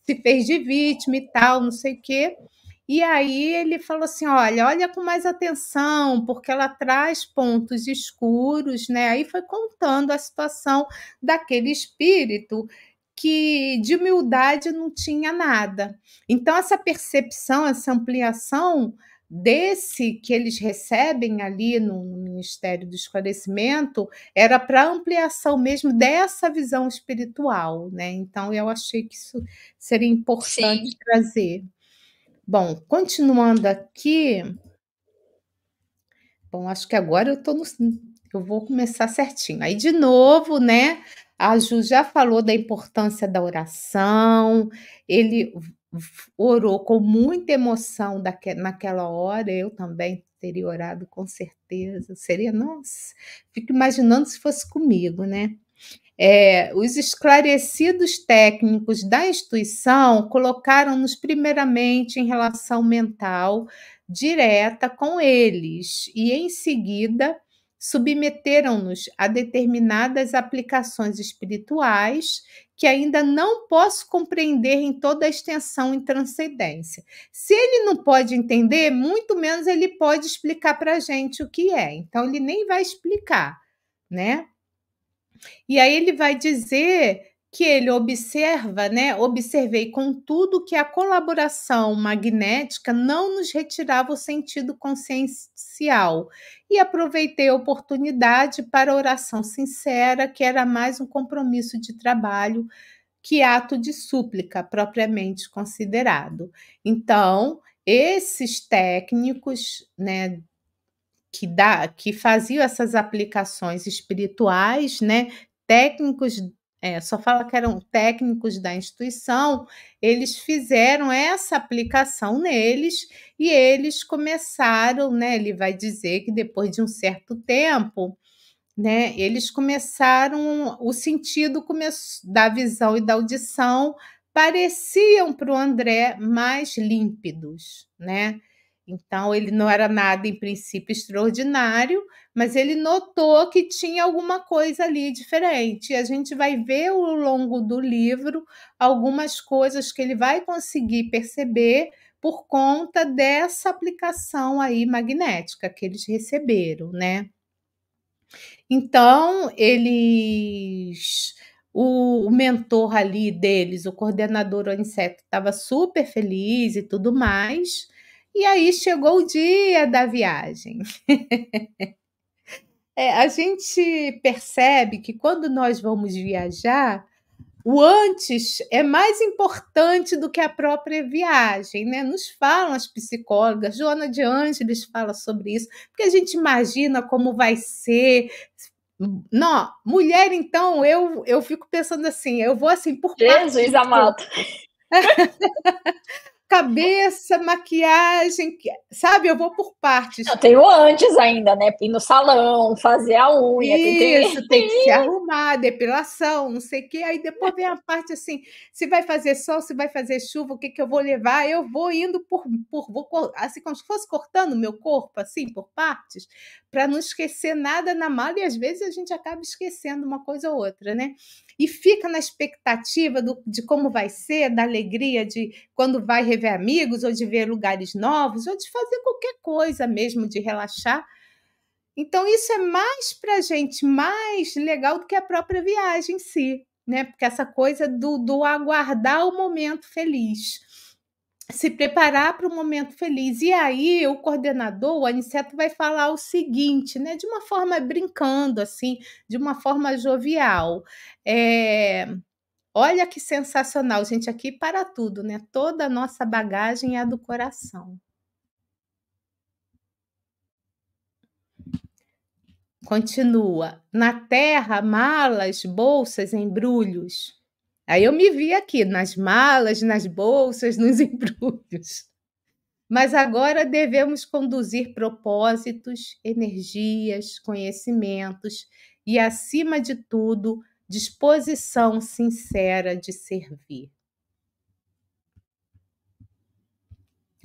se fez de vítima e tal, não sei o quê". E aí ele falou assim: olha, olha com mais atenção, porque ela traz pontos escuros, né? Aí foi contando a situação daquele espírito que de humildade não tinha nada. Então, essa percepção, essa ampliação desse que eles recebem ali no, Ministério do Esclarecimento era para ampliação mesmo dessa visão espiritual, né? Então eu achei que isso seria importante Sim. trazer. Bom, continuando aqui, bom, acho que agora eu tô no, eu vou começar certinho. Aí de novo, né? A Ju já falou da importância da oração, ele orou com muita emoção daque, naquela hora, eu também teria orado com certeza. Seria, nossa, fico imaginando se fosse comigo, né? É, os esclarecidos técnicos da instituição colocaram-nos primeiramente em relação mental direta com eles e em seguida submeteram-nos a determinadas aplicações espirituais que ainda não posso compreender em toda a extensão e transcendência. Se ele não pode entender, muito menos ele pode explicar para a gente o que é. Então, ele nem vai explicar, né? E aí ele vai dizer que ele observa, né? Observei, contudo, que a colaboração magnética não nos retirava o sentido consciencial e aproveitei a oportunidade para oração sincera, que era mais um compromisso de trabalho que ato de súplica propriamente considerado. Então, esses técnicos, né, que, dá, que faziam essas aplicações espirituais, né, técnicos é, só fala que eram técnicos da instituição, eles fizeram essa aplicação neles e eles começaram, né? Ele vai dizer que depois de um certo tempo, né? Eles começaram, o sentido da visão e da audição pareciam para o André mais límpidos, né? Então, ele não era nada, em princípio, extraordinário, mas ele notou que tinha alguma coisa ali diferente. E a gente vai ver ao longo do livro algumas coisas que ele vai conseguir perceber por conta dessa aplicação aí magnética que eles receberam, né? Então, eles o, mentor ali deles, o coordenador Aniceto, estava super feliz e tudo mais. E aí chegou o dia da viagem. é, a gente percebe que quando nós vamos viajar, o antes é mais importante do que a própria viagem, né? Nos falam as psicólogas, Joana de Ângeles fala sobre isso, porque a gente imagina como vai ser. Não, mulher, então, eu, eu fico pensando assim, eu vou assim por Jesus Jesus tipo amado. cabeça, maquiagem, sabe? Eu vou por partes. Eu tenho antes ainda, né? Ir no salão, fazer a unha. Isso, tem, que se arrumar, depilação, não sei o quê. Aí depois vem a parte assim, se vai fazer sol, se vai fazer chuva, o que, que eu vou levar? Eu vou indo por, por vou, assim, como se fosse cortando o meu corpo, assim, por partes, para não esquecer nada na mala e às vezes a gente acaba esquecendo uma coisa ou outra, né? E fica na expectativa do, de como vai ser, da alegria de quando vai rever amigos ou de ver lugares novos ou de fazer qualquer coisa mesmo, de relaxar. Então, isso é mais para a gente, mais legal do que a própria viagem em si, né? Porque essa coisa do, do aguardar o momento feliz se preparar para o momento feliz. E aí o coordenador, o Aniceto, vai falar o seguinte, né? De uma forma brincando, assim, de uma forma jovial. É... Olha que sensacional, gente, aqui para tudo, né? Toda a nossa bagagem é do coração. Continua. Na terra, malas, bolsas, embrulhos Aí eu me vi aqui nas malas, nas bolsas, nos embrulhos. Mas agora devemos conduzir propósitos, energias, conhecimentos e, acima de tudo, disposição sincera de servir.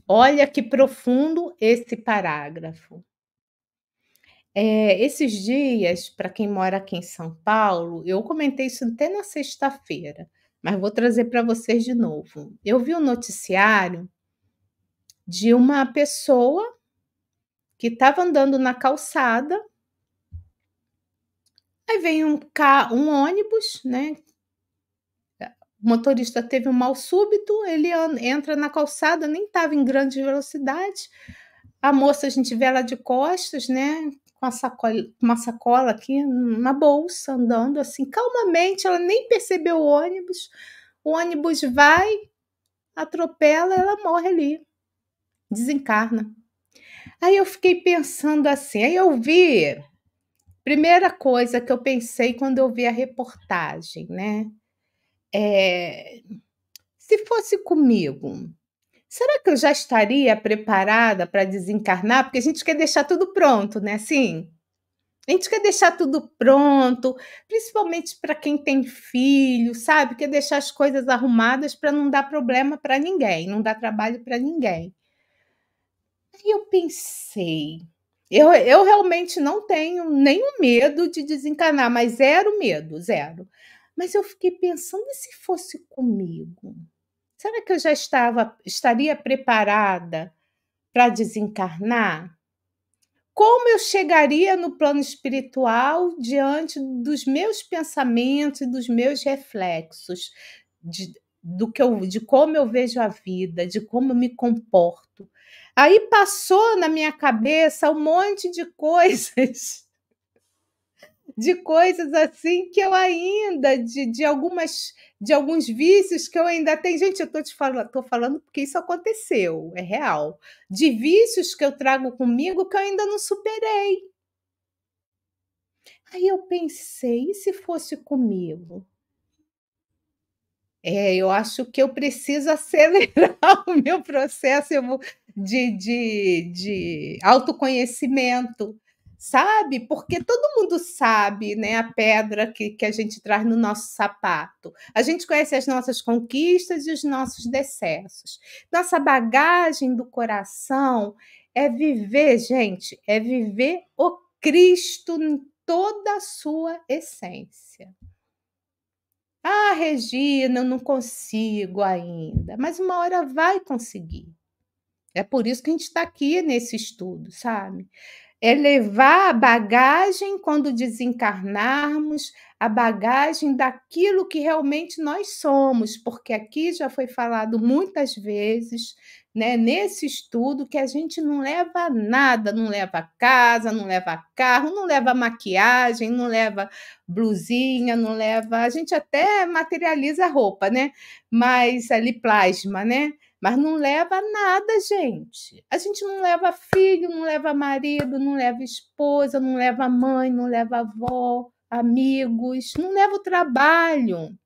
Olha que profundo esse parágrafo. É, esses dias, para quem mora aqui em São Paulo, eu comentei isso até na sexta-feira, mas vou trazer para vocês de novo. Eu vi um noticiário de uma pessoa que estava andando na calçada. Aí vem um, um ônibus, né? O motorista teve um mal súbito, ele entra na calçada, nem estava em grande velocidade. A moça, a gente vê ela de costas, né? com a sacola, uma sacola aqui na bolsa, andando assim calmamente. Ela nem percebeu o ônibus. O ônibus vai, atropela, ela morre ali, desencarna. Aí eu fiquei pensando assim. Aí eu vi. Primeira coisa que eu pensei quando eu vi a reportagem, né? É, se fosse comigo, será que eu já estaria preparada para desencarnar? Porque a gente quer deixar tudo pronto, né? Sim, a gente quer deixar tudo pronto, principalmente para quem tem filho, sabe? Quer deixar as coisas arrumadas para não dar problema para ninguém, não dar trabalho para ninguém. Aí eu pensei, eu, eu realmente não tenho nenhum medo de desencarnar, mas zero medo, zero. Mas eu fiquei pensando, e se fosse comigo? Será que eu já estava, estaria preparada para desencarnar? Como eu chegaria no plano espiritual diante dos meus pensamentos e dos meus reflexos, de, do que eu, de como eu vejo a vida, de como eu me comporto? Aí passou na minha cabeça um monte de coisas de coisas assim que eu ainda, de, de algumas, de alguns vícios que eu ainda tenho. Gente, eu estou te falando, tô falando porque isso aconteceu, é real. De vícios que eu trago comigo que eu ainda não superei. Aí eu pensei, e se fosse comigo? É, eu acho que eu preciso acelerar o meu processo de, de, de autoconhecimento, sabe? Porque todo mundo sabe, né, a pedra que, que a gente traz no nosso sapato. A gente conhece as nossas conquistas e os nossos decessos. Nossa bagagem do coração é viver, gente, é viver o Cristo em toda a sua essência. Ah, Regina, eu não consigo ainda, mas uma hora vai conseguir. É por isso que a gente está aqui nesse estudo, sabe? é levar a bagagem quando desencarnarmos, a bagagem daquilo que realmente nós somos, porque aqui já foi falado muitas vezes, né, nesse estudo, que a gente não leva nada, não leva casa, não leva carro, não leva maquiagem, não leva blusinha, não leva. A gente até materializa roupa, né? Mas ali plasma, né? Mas não leva nada, gente. A gente não leva filho, não leva marido, não leva esposa, não leva mãe, não leva avó, amigos, não leva o trabalho.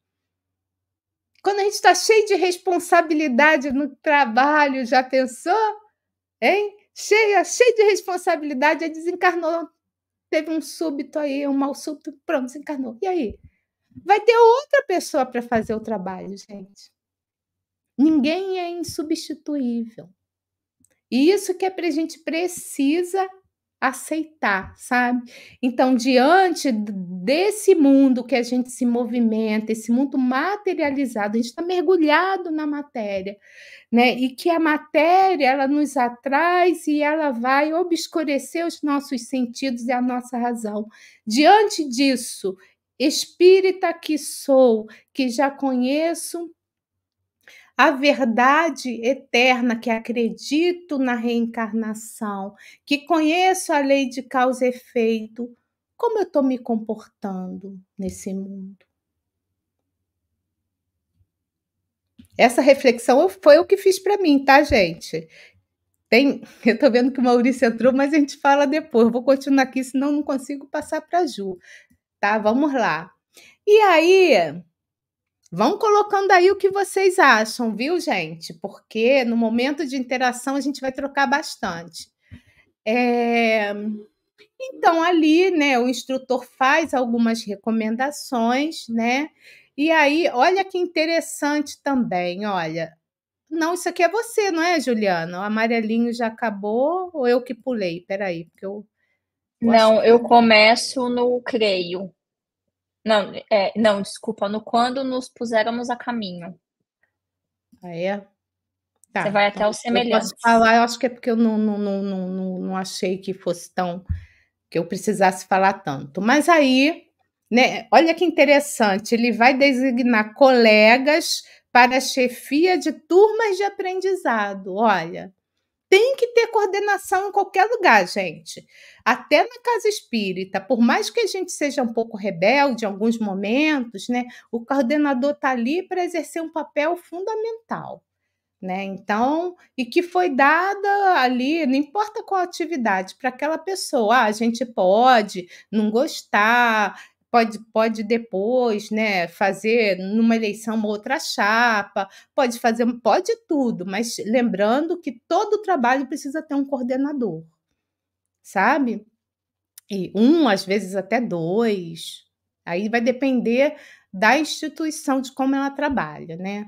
Quando a gente está cheio de responsabilidade no trabalho, já pensou? Hein? Cheia, cheio de responsabilidade, aí desencarnou. Teve um súbito aí, um mal súbito, pronto, desencarnou. E aí? Vai ter outra pessoa para fazer o trabalho, gente. Ninguém é insubstituível. E isso que é a gente precisa aceitar, sabe? Então, diante desse mundo que a gente se movimenta, esse mundo materializado, a gente está mergulhado na matéria, né? E que a matéria ela nos atrai e ela vai obscurecer os nossos sentidos e a nossa razão. Diante disso, espírita que sou, que já conheço a verdade eterna que acredito na reencarnação, que conheço a lei de causa e efeito, como eu estou me comportando nesse mundo? Essa reflexão foi o que fiz para mim, tá, gente? Tem, eu tô vendo que o Maurício entrou, mas a gente fala depois. Vou continuar aqui, senão não consigo passar para Ju. Tá, vamos lá. E aí, Vão colocando aí o que vocês acham, viu, gente? Porque no momento de interação a gente vai trocar bastante. É... Então, ali, né, o instrutor faz algumas recomendações, né? E aí, olha que interessante também, olha. Não, isso aqui é você, não é, Juliana? O amarelinho já acabou ou eu que pulei? Peraí, porque eu. eu não, eu começo no creio. Não, é, não, desculpa, no quando nos puséramos a caminho. Ah, é? Tá, Você vai até então, o semelhante. Eu posso falar, eu acho que é porque eu não, não, não, não, não achei que fosse tão. que eu precisasse falar tanto. Mas aí, né, olha que interessante, ele vai designar colegas para a chefia de turmas de aprendizado. Olha, tem que ter coordenação em qualquer lugar, gente. Até na casa espírita, por mais que a gente seja um pouco rebelde em alguns momentos, né? O coordenador está ali para exercer um papel fundamental. Né? Então, e que foi dada ali, não importa qual atividade, para aquela pessoa, ah, a gente pode não gostar, pode, pode depois, né, fazer numa eleição uma outra chapa, pode fazer, pode tudo, mas lembrando que todo trabalho precisa ter um coordenador, sabe? E um, às vezes até dois. Aí vai depender da instituição de como ela trabalha, né?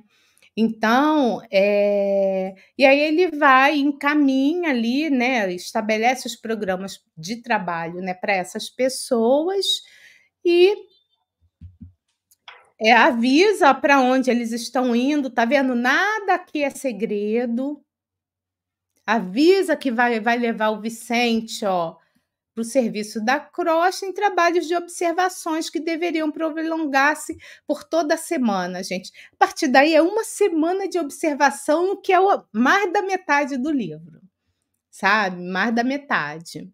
Então, é... e aí ele vai, encaminha ali, né? Estabelece os programas de trabalho né, para essas pessoas e é, avisa para onde eles estão indo, tá vendo? Nada aqui é segredo. Avisa que vai, vai levar o Vicente, ó, para o serviço da crosta em trabalhos de observações que deveriam prolongar-se por toda a semana, gente. A partir daí é uma semana de observação, que é o, mais da metade do livro, sabe? Mais da metade.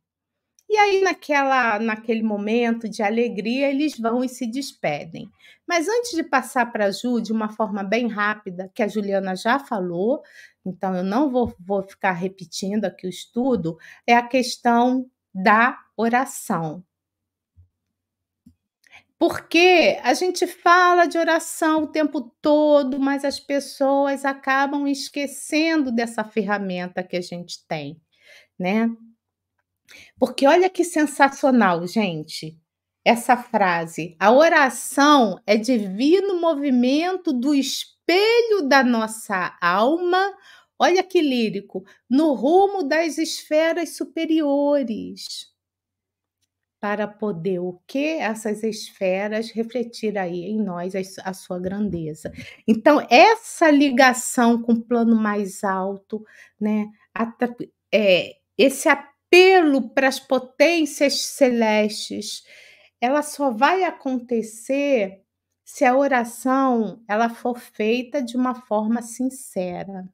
E aí, naquela, naquele momento de alegria, eles vão e se despedem. Mas antes de passar para a Ju, de uma forma bem rápida, que a Juliana já falou, então eu não vou, vou ficar repetindo aqui o estudo, é a questão da oração. Porque a gente fala de oração o tempo todo, mas as pessoas acabam esquecendo dessa ferramenta que a gente tem, né? Porque olha que sensacional, gente, essa frase. A oração é divino movimento do espelho da nossa alma. Olha que lírico, no rumo das esferas superiores. Para poder o que essas esferas refletir aí em nós a sua grandeza. Então, essa ligação com o plano mais alto, né? É, esse apelo apelo para as potências celestes, ela só vai acontecer se a oração ela for feita de uma forma sincera.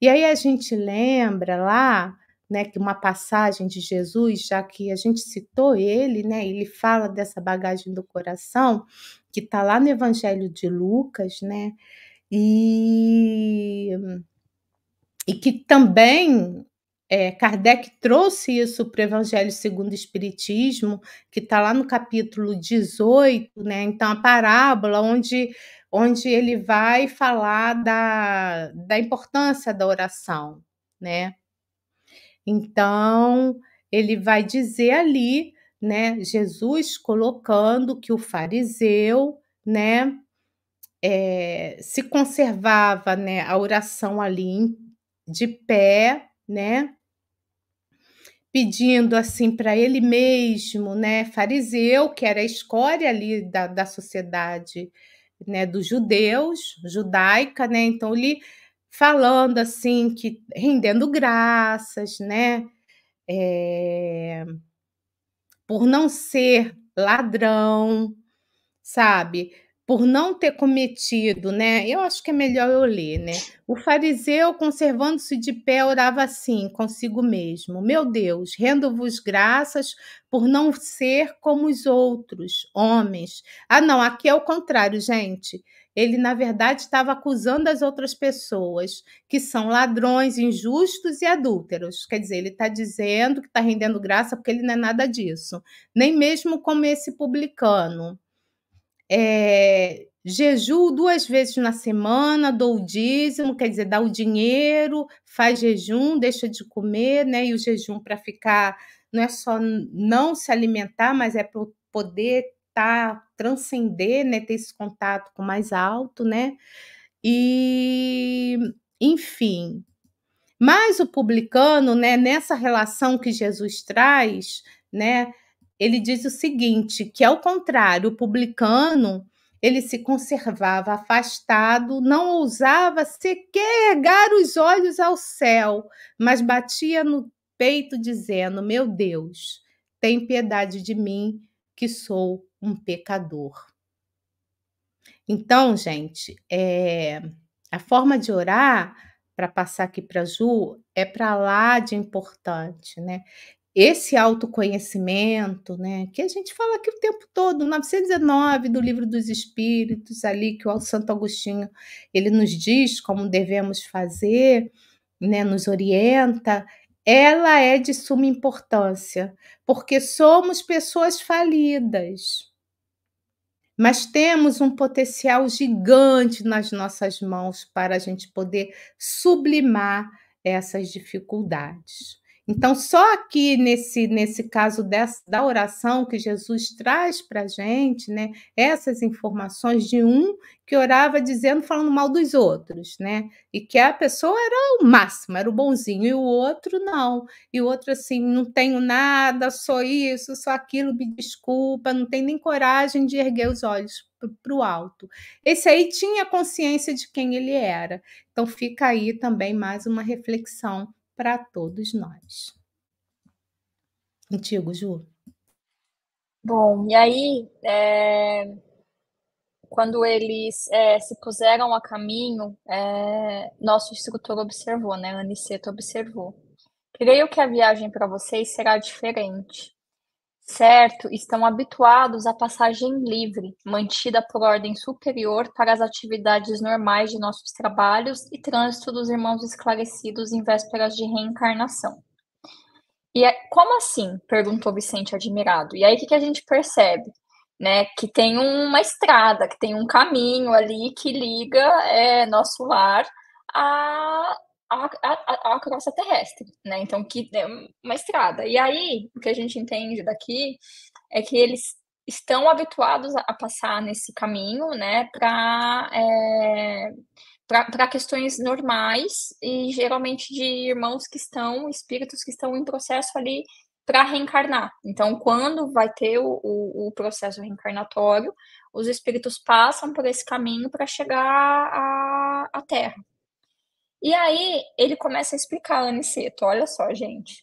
E aí a gente lembra lá, né, que uma passagem de Jesus, já que a gente citou ele, né, ele fala dessa bagagem do coração que está lá no Evangelho de Lucas, né, e e que também é, Kardec trouxe isso para o Evangelho segundo o Espiritismo, que está lá no capítulo 18, né? Então, a parábola onde, onde ele vai falar da, da importância da oração, né? Então, ele vai dizer ali, né? Jesus colocando que o fariseu, né? É, se conservava né, a oração ali de pé, né? pedindo assim para ele mesmo, né? Fariseu, que era a escória ali da, da sociedade, né? Dos judeus, judaica, né? Então ele falando assim que rendendo graças, né? É... por não ser ladrão, sabe? por não ter cometido, né? Eu acho que é melhor eu ler, né? O fariseu, conservando-se de pé, orava assim consigo mesmo: Meu Deus, rendo-vos graças por não ser como os outros homens. Ah, não, aqui é o contrário, gente. Ele, na verdade, estava acusando as outras pessoas, que são ladrões, injustos e adúlteros. Quer dizer, ele está dizendo que está rendendo graça porque ele não é nada disso, nem mesmo como esse publicano é, duas vezes na semana, dou o dízimo, quer dizer, dá o dinheiro, faz jejum, deixa de comer, né? E o jejum para ficar, não é só não se alimentar, mas é para poder tá, transcender, né? Ter esse contato com o mais alto, né? E, enfim. Mas o publicano, né, nessa relação que Jesus traz, né, ele diz o seguinte, que ao contrário, o publicano, ele se conservava afastado, não ousava sequer ergar os olhos ao céu, mas batia no peito dizendo: "Meu Deus, tem piedade de mim, que sou um pecador". Então, gente, é, a forma de orar para passar aqui para Ju é para lá de importante, né? esse autoconhecimento, né, que a gente fala aqui o tempo todo, 919 do Livro dos Espíritos, ali que o Santo Agostinho ele nos diz como devemos fazer, né, nos orienta, ela é de suma importância, porque somos pessoas falidas. Mas temos um potencial gigante nas nossas mãos para a gente poder sublimar essas dificuldades. Então, só aqui nesse, nesse caso dessa, da oração que Jesus traz para a gente, né, essas informações de um que orava dizendo, falando mal dos outros, né, e que a pessoa era o máximo, era o bonzinho, e o outro não, e o outro assim, não tenho nada, sou isso, sou aquilo, me desculpa, não tem nem coragem de erguer os olhos para o alto. Esse aí tinha consciência de quem ele era. Então, fica aí também mais uma reflexão para todos nós. Contigo, Ju. Bom, e aí, é, quando eles é, se puseram a caminho, é, nosso instrutor observou, né? Aniceto observou. Creio que a viagem para vocês será diferente certo estão habituados à passagem livre, mantida por ordem superior para as atividades normais de nossos trabalhos e trânsito dos irmãos esclarecidos em vésperas de reencarnação. E é, como assim? perguntou Vicente admirado. E aí o que, que a gente percebe? Né, que tem uma estrada, que tem um caminho ali que liga é, nosso lar a, a, a, a crosta terrestre, né? Então, que é uma estrada. E aí, o que a gente entende daqui é que eles estão habituados a, passar nesse caminho, né, para é, para questões normais e geralmente de irmãos que estão, espíritos que estão em processo ali para reencarnar. Então, quando vai ter o, o, o, processo reencarnatório, os espíritos passam por esse caminho para chegar à Terra. E aí ele começa a explicar a Aniceto, olha só, gente.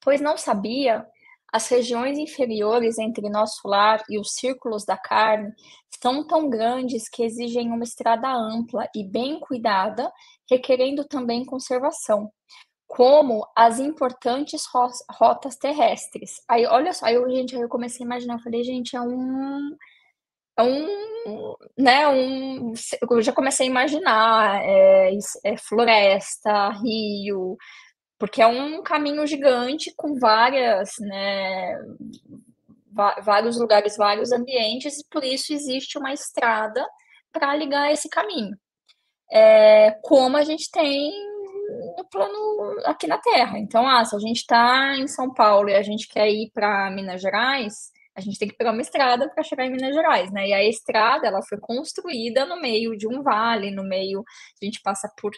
Pois não sabia, as regiões inferiores entre nosso lar e os círculos da carne são tão grandes que exigem uma estrada ampla e bem cuidada, requerendo também conservação, como as importantes rotas terrestres. Aí, olha só, aí, gente, aí eu comecei a imaginar, eu falei, gente, é um um, né, um, eu já comecei a imaginar é, é floresta, rio, porque é um caminho gigante com várias, né, vários lugares, vários ambientes, e por isso existe uma estrada para ligar esse caminho. É, como a gente tem no plano aqui na Terra. Então, ah, se a gente está em São Paulo e a gente quer ir para Minas Gerais, a gente tem que pegar uma estrada para chegar em Minas Gerais, né? E a estrada, ela foi construída no meio de um vale, no meio, a gente passa por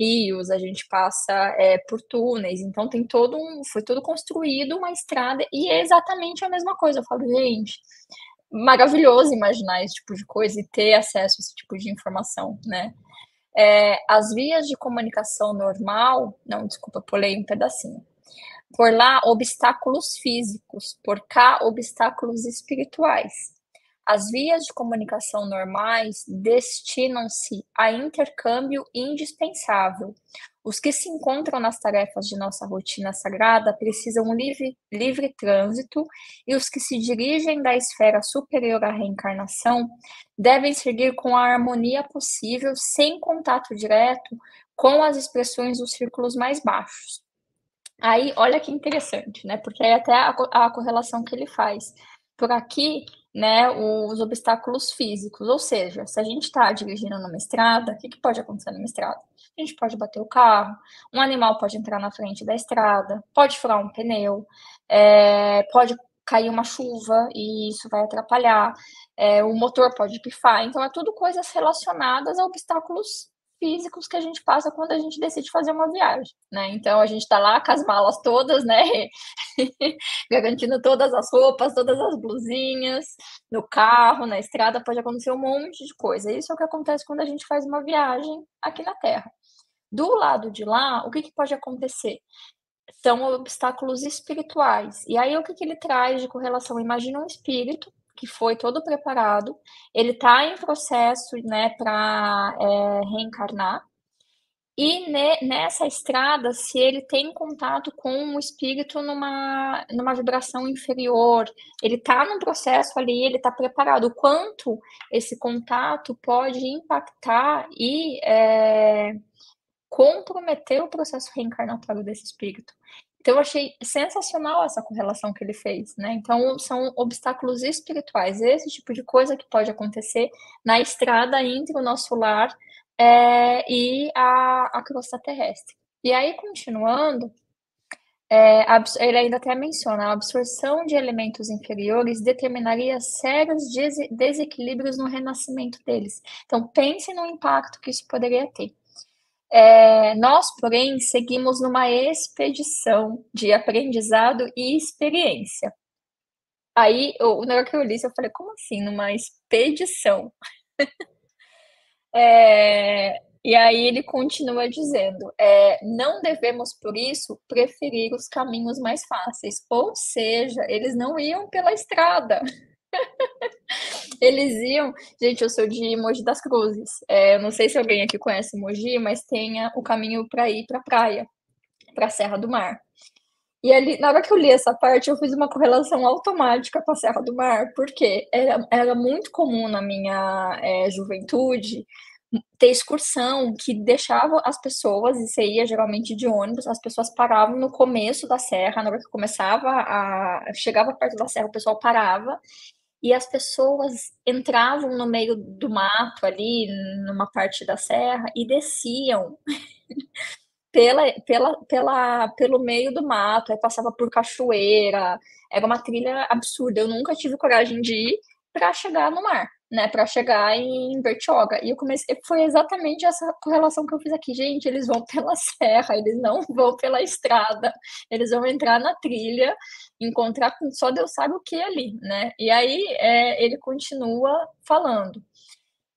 rios, a gente passa é, por túneis, então tem todo um, foi tudo construído uma estrada e é exatamente a mesma coisa. Eu falo, gente, maravilhoso imaginar esse tipo de coisa e ter acesso a esse tipo de informação, né? É, as vias de comunicação normal, não, desculpa, pulei um pedacinho. Por lá, obstáculos físicos, por cá, obstáculos espirituais. As vias de comunicação normais destinam-se a intercâmbio indispensável. Os que se encontram nas tarefas de nossa rotina sagrada precisam livre, livre trânsito, e os que se dirigem da esfera superior à reencarnação devem seguir com a harmonia possível, sem contato direto com as expressões dos círculos mais baixos. Aí, olha que interessante, né? Porque aí até a, a correlação que ele faz. Por aqui, né, os obstáculos físicos. Ou seja, se a gente está dirigindo numa estrada, o que, que, pode acontecer numa estrada? A gente pode bater o carro, um animal pode entrar na frente da estrada, pode furar um pneu, é, pode cair uma chuva e isso vai atrapalhar, é, o motor pode pifar. Então, é tudo coisas relacionadas a obstáculos físicos que a gente passa quando a gente decide fazer uma viagem, né? Então a gente está lá com as malas todas, né? Garantindo todas as roupas, todas as blusinhas, no carro, na estrada, pode acontecer um monte de coisa. Isso é o que acontece quando a gente faz uma viagem aqui na Terra. Do lado de lá, o que, que pode acontecer? São obstáculos espirituais. E aí, o que, que ele traz de correlação? Imagina um espírito que foi todo preparado, ele está em processo né, para é, reencarnar. E ne, nessa estrada, se ele tem contato com um espírito numa, numa vibração inferior, ele está num processo ali, ele está preparado. O quanto esse contato pode impactar e é, comprometer o processo reencarnatório desse espírito. Então, eu achei sensacional essa correlação que ele fez, né? Então, são obstáculos espirituais, esse tipo de coisa que pode acontecer na estrada entre o nosso lar é, e a, a crosta terrestre. E aí, continuando, é, ele ainda até menciona: a absorção de elementos inferiores determinaria sérios des desequilíbrios no renascimento deles. Então, pense no impacto que isso poderia ter. É, nós, porém, seguimos numa expedição de aprendizado e experiência. Aí, o na hora que eu li eu falei, como assim, numa expedição? é, e aí ele continua dizendo: é, não devemos, por isso, preferir os caminhos mais fáceis. Ou seja, eles não iam pela estrada. Eles iam. Gente, eu sou de Mogi das Cruzes. É, eu não sei se alguém aqui conhece Mogi, mas tem o caminho para ir para praia, para Serra do Mar. E ali, na hora que eu li essa parte, eu fiz uma correlação automática com a Serra do Mar, porque era, era muito comum na minha é, juventude ter excursão que deixava as pessoas, e você ia geralmente de ônibus, as pessoas paravam no começo da serra, na hora que começava a. chegava perto da serra, o pessoal parava e as pessoas entravam no meio do mato ali, numa parte da serra, e desciam pela, pela, pela, pelo meio do mato, aí passava por cachoeira, era uma trilha absurda, eu nunca tive coragem de ir para chegar no mar né, para chegar em Bertioga. E eu comecei, foi exatamente essa correlação que eu fiz aqui. Gente, eles vão pela serra, eles não vão pela estrada, eles vão entrar na trilha, encontrar com só Deus sabe o que ali, né? E aí é, ele continua falando.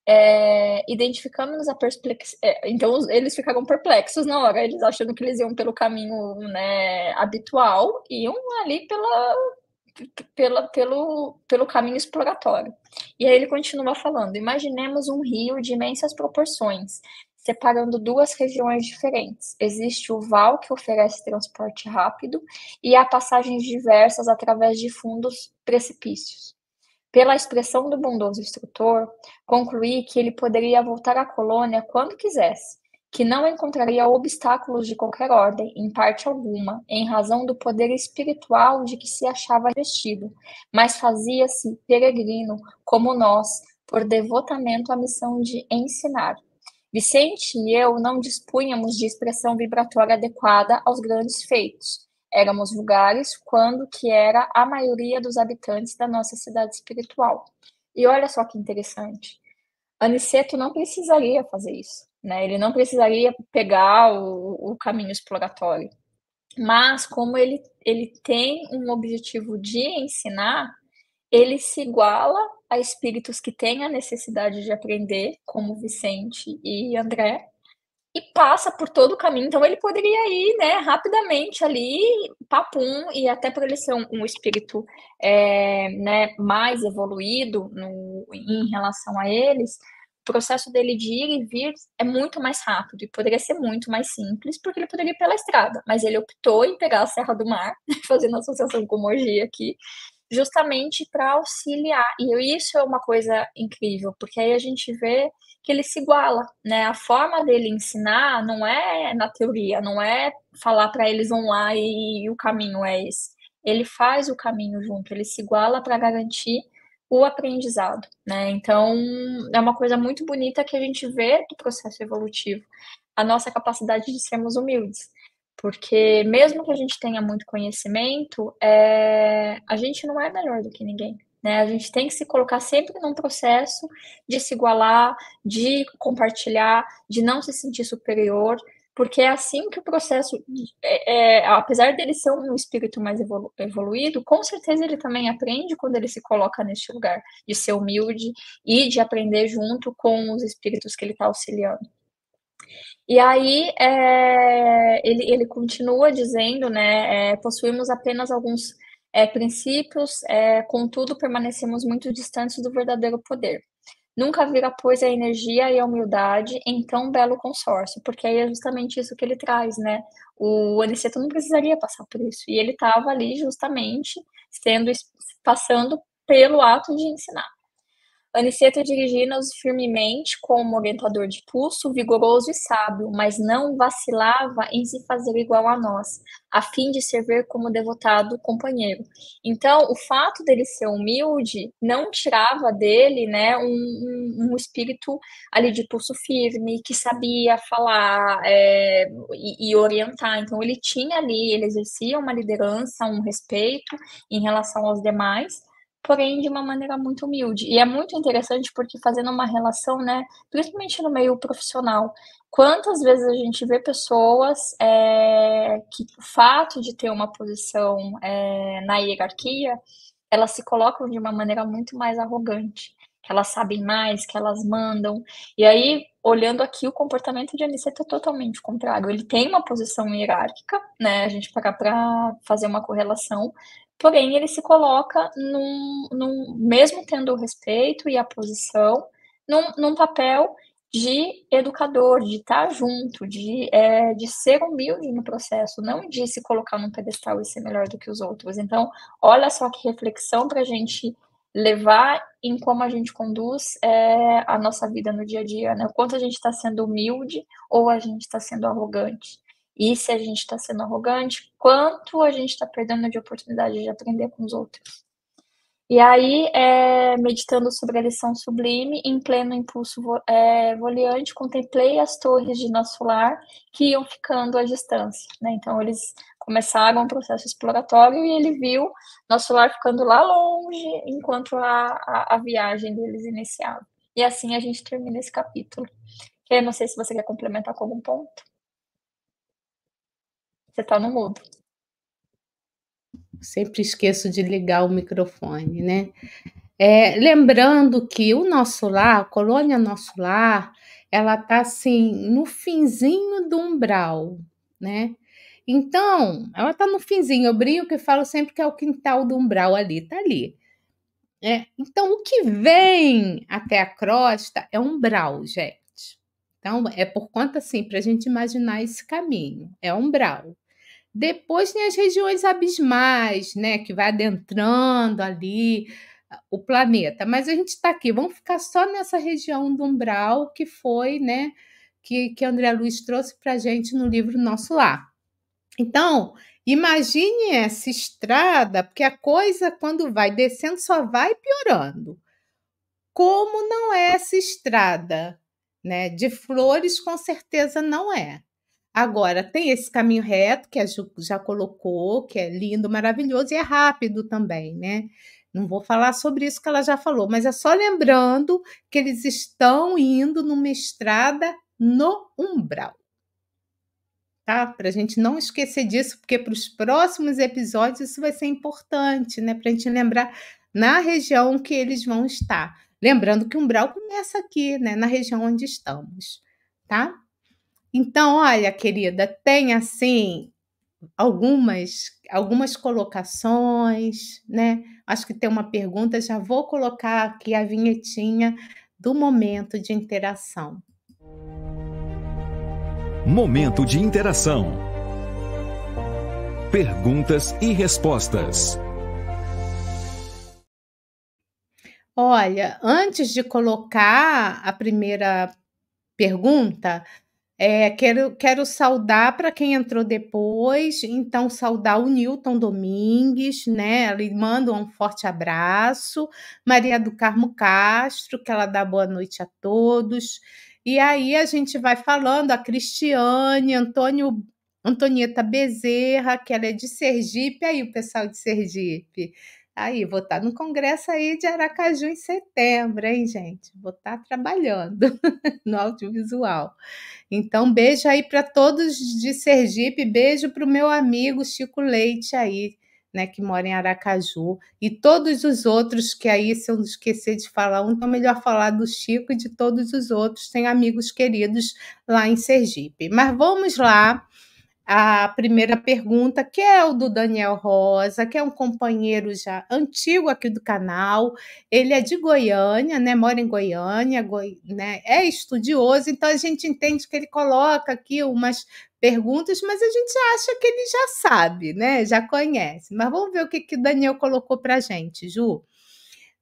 É, identificamos a perplexidade. É, então, eles ficaram perplexos na hora, eles achando que eles iam pelo caminho né, habitual, iam ali pela, pela, pelo, pelo caminho exploratório. E aí ele continua falando: imaginemos um rio de imensas proporções, separando duas regiões diferentes. Existe o Val, que oferece transporte rápido, e há passagens diversas através de fundos precipícios. Pela expressão do bondoso instrutor, concluí que ele poderia voltar à colônia quando quisesse, que não encontraria obstáculos de qualquer ordem, em parte alguma, em razão do poder espiritual de que se achava vestido, mas fazia-se peregrino, como nós, por devotamento à missão de ensinar. Vicente e eu não dispunhamos de expressão vibratória adequada aos grandes feitos. Éramos vulgares quando que era a maioria dos habitantes da nossa cidade espiritual. E olha só que interessante. Aniceto não precisaria fazer isso. Né? Ele não precisaria pegar o, o caminho exploratório. Mas, como ele, ele tem um objetivo de ensinar, ele se iguala a espíritos que têm a necessidade de aprender, como Vicente e André, e passa por todo o caminho. Então ele poderia ir, né, rapidamente ali, papum, e até por ele ser um, um espírito é, né, mais evoluído no, em relação a eles, processo dele de ir e vir é muito mais rápido e poderia ser muito mais simples, porque ele poderia ir pela estrada, mas ele optou em pegar a Serra do Mar, fazendo associação com Mogi aqui, justamente para auxiliar. E isso é uma coisa incrível, porque aí a gente vê que ele se iguala, né? A forma dele ensinar não é na teoria, não é falar para eles vão lá e, e o caminho é esse. Ele faz o caminho junto, ele se iguala para garantir o aprendizado, né? Então, é uma coisa muito bonita que a gente vê do processo evolutivo, a nossa capacidade de sermos humildes. Porque mesmo que a gente tenha muito conhecimento, é... a gente não é melhor do que ninguém. Né? A gente tem que se colocar sempre num processo de se igualar, de compartilhar, de não se sentir superior, porque é assim que o processo, é, é, apesar dele ser um espírito mais evolu evoluído, com certeza ele também aprende quando ele se coloca neste lugar, de ser humilde e de aprender junto com os espíritos que ele está auxiliando. E aí é, ele, ele continua dizendo, né, é, possuímos apenas alguns é, princípios, é, contudo permanecemos muito distantes do verdadeiro poder. Nunca vira, pois, a energia e a humildade em tão belo consórcio, porque aí é justamente isso que ele traz, né? O Aniceto não precisaria passar por isso, e ele estava ali justamente sendo passando pelo ato de ensinar. Aniceto dirigia-nos firmemente como orientador de pulso, vigoroso e sábio, mas não vacilava em se fazer igual a nós, a fim de servir como devotado companheiro. Então, o fato dele ser humilde não tirava dele né, um, um, um espírito ali de pulso firme, que sabia falar é, e, e orientar. Então, ele tinha ali, ele exercia uma liderança, um respeito em relação aos demais, porém de uma maneira muito humilde. E é muito interessante porque fazendo uma relação, né, principalmente no meio profissional, quantas vezes a gente vê pessoas é, que o fato de ter uma posição é, na hierarquia, elas se colocam de uma maneira muito mais arrogante. Que elas sabem mais, que elas mandam. E aí, olhando aqui, o comportamento de Aniceto é totalmente contrário. Ele tem uma posição hierárquica, né? A gente para fazer uma correlação, porém ele se coloca num, num mesmo tendo o respeito e a posição, num, num papel de educador, de estar junto, de, é, de ser humilde no processo, não de se colocar num pedestal e ser melhor do que os outros. Então, olha só que reflexão para a gente levar em como a gente conduz é, a nossa vida no dia a dia, né? O quanto a gente está sendo humilde ou a gente está sendo arrogante e se a gente está sendo arrogante, quanto a gente está perdendo de oportunidade de aprender com os outros. E aí, é, meditando sobre a lição sublime, em pleno impulso vo, é, contemplei as torres de nosso lar que iam ficando à distância. Né? Então, eles começaram um processo exploratório e ele viu nosso lar ficando lá longe, enquanto a, a, a viagem deles iniciava. E assim a gente termina esse capítulo. Eu não sei se você quer complementar com algum ponto. Você está no mudo. Sempre esqueço de ligar o microfone, né? É, lembrando que o nosso lar, a colônia nosso lar, ela tá assim no finzinho do umbral, né? Então, ela tá no finzinho. Eu brinco que falo sempre que é o quintal do umbral ali, tá ali. É, então, o que vem até a crosta é umbral, gente. Então, é por conta assim, para a gente imaginar esse caminho, é umbral. Depois tem as regiões abismais, né, que vai adentrando ali ah, o planeta. Mas a gente está aqui, vamos ficar só nessa região do umbral que foi, né, que, que André Luiz trouxe para a gente no livro Nosso Lar. Então, imagine essa estrada, porque a coisa, quando vai descendo, só vai piorando. Como não é essa estrada? Né? De flores, com certeza não é. Agora, tem esse caminho reto que a Ju já colocou, que é lindo, maravilhoso e é rápido também, né? Não vou falar sobre isso que ela já falou, mas é só lembrando que eles estão indo numa estrada no umbral. Tá? Para a gente não esquecer disso, porque para os próximos episódios isso vai ser importante, né? Para a gente lembrar na região que eles vão estar. Lembrando que o umbral começa aqui, né? Na região onde estamos, tá? Então, olha, querida, tem assim algumas algumas colocações, né? Acho que tem uma pergunta, já vou colocar aqui a vinhetinha do momento de interação. Momento de interação. Perguntas e respostas. Olha, antes de colocar a primeira pergunta, é, quero, quero saudar para quem entrou depois, então saudar o Newton Domingues, né? Ele manda um forte abraço, Maria do Carmo Castro, que ela dá boa noite a todos. E aí a gente vai falando a Cristiane, Antônio, Antonieta Bezerra, que ela é de Sergipe, aí o pessoal de Sergipe. Aí, vou estar tá no congresso aí de Aracaju em setembro, hein, gente? Vou estar tá trabalhando no audiovisual. Então, beijo aí para todos de Sergipe, beijo para o meu amigo Chico Leite aí, né, que mora em Aracaju, e todos os outros que aí, se eu esquecer de falar um, então é melhor falar do Chico e de todos os outros, tem amigos queridos lá em Sergipe. Mas vamos lá a primeira pergunta, que é o do Daniel Rosa, que é um companheiro já antigo aqui do canal. Ele é de Goiânia, né? Mora em Goiânia, goi... né? é estudioso, então a gente entende que ele coloca aqui umas perguntas, mas a gente acha que ele já sabe, né? Já conhece. Mas vamos ver o que, que o Daniel colocou para a gente, Ju.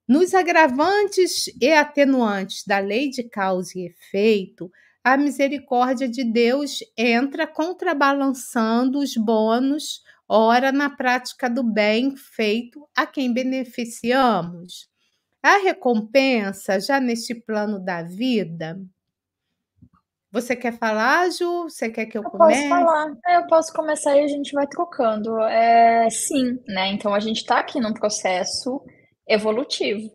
Nos agravantes e atenuantes da lei de causa e efeito, a misericórdia de Deus entra contrabalançando os bônus, ora na prática do bem feito a quem beneficiamos. A recompensa, já neste plano da vida, você quer falar, Ju? Você quer que eu, eu comece? Posso falar. É, eu posso começar e a gente vai trocando. É, sim, né? Então a gente está aqui num processo evolutivo.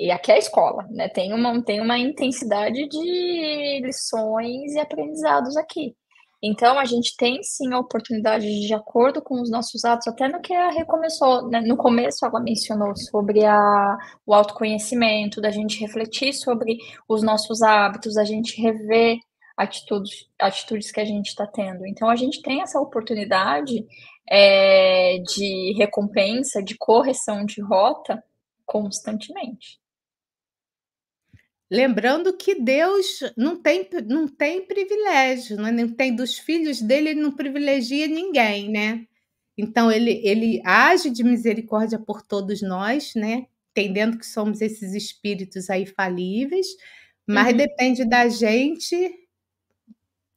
E aqui é a escola, né? Tem uma, tem uma intensidade de lições e aprendizados aqui. Então, a gente tem sim a oportunidade de, de acordo com os nossos atos, até no que a recomeçou né? no começo ela mencionou sobre a, o autoconhecimento, da gente refletir sobre os nossos hábitos, a gente rever atitudes, atitudes que a gente está tendo. Então, a gente tem essa oportunidade é, de recompensa, de correção de rota constantemente. Lembrando que Deus não tem, não tem privilégio, né? não tem dos filhos dele, ele não privilegia ninguém, né? Então ele, ele age de misericórdia por todos nós, né? Entendendo que somos esses espíritos aí falíveis, mas uhum. depende da gente,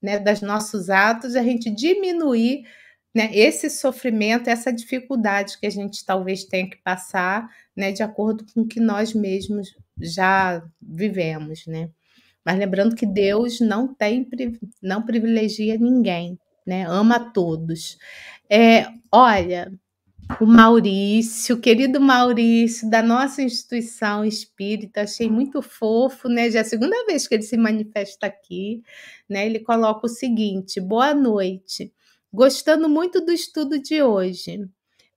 né, dos nossos atos, a gente diminuir né, esse sofrimento, essa dificuldade que a gente talvez tenha que passar, né, de acordo com o que nós mesmos já vivemos, né? Mas lembrando que Deus não tem não privilegia ninguém, né? Ama a todos. É, olha, o Maurício, querido Maurício, da nossa instituição espírita, achei muito fofo, né? Já é a segunda vez que ele se manifesta aqui, né? Ele coloca o seguinte: boa noite. Gostando muito do estudo de hoje.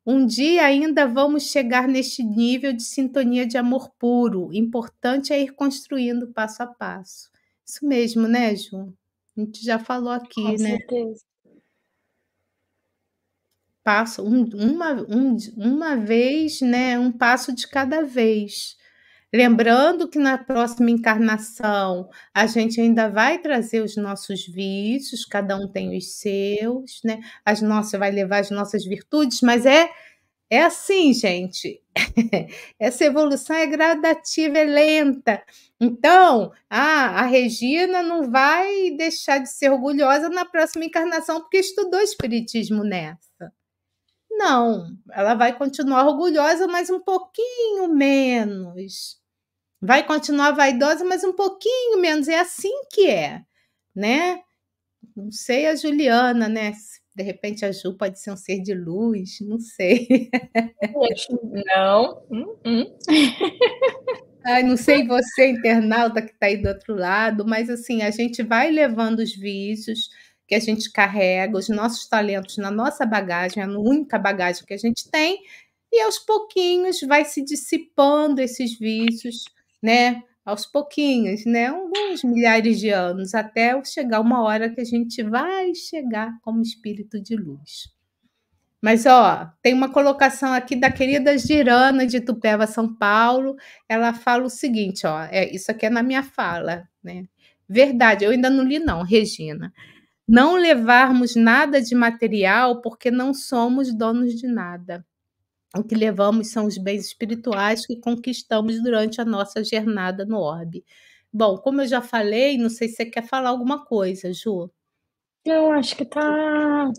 Um dia ainda vamos chegar neste nível de sintonia de amor puro. Importante é ir construindo passo a passo. Isso mesmo, né, Ju? A gente já falou aqui, Com né? Certeza. Passo um, uma, um, uma vez, né? Um passo de cada vez. Lembrando que na próxima encarnação a gente ainda vai trazer os nossos vícios, cada um tem os seus, né? As nossas vai levar as nossas virtudes, mas é é assim, gente. Essa evolução é gradativa, é lenta. Então, ah, a Regina não vai deixar de ser orgulhosa na próxima encarnação porque estudou espiritismo nessa. Não, ela vai continuar orgulhosa, mas um pouquinho menos. Vai continuar vaidosa, mas um pouquinho menos. É assim que é, né? Não sei a Juliana, né? De repente a Ju pode ser um ser de luz, não sei. Não. Hum, hum. Ai, não sei você, internauta, que está aí do outro lado, mas assim, a gente vai levando os vícios que a gente carrega, os nossos talentos na nossa bagagem, a única bagagem que a gente tem, e aos pouquinhos vai se dissipando esses vícios né? Aos pouquinhos, né? Alguns milhares de anos, até chegar uma hora que a gente vai chegar como espírito de luz. Mas ó, tem uma colocação aqui da querida Girana de Tupéva, São Paulo. Ela fala o seguinte, ó, é, isso aqui é na minha fala, né? Verdade, eu ainda não li não, Regina. Não levarmos nada de material porque não somos donos de nada o que levamos são os bens espirituais que conquistamos durante a nossa jornada no orbe. Bom, como eu já falei, não sei se você quer falar alguma coisa, Ju. Eu acho que tá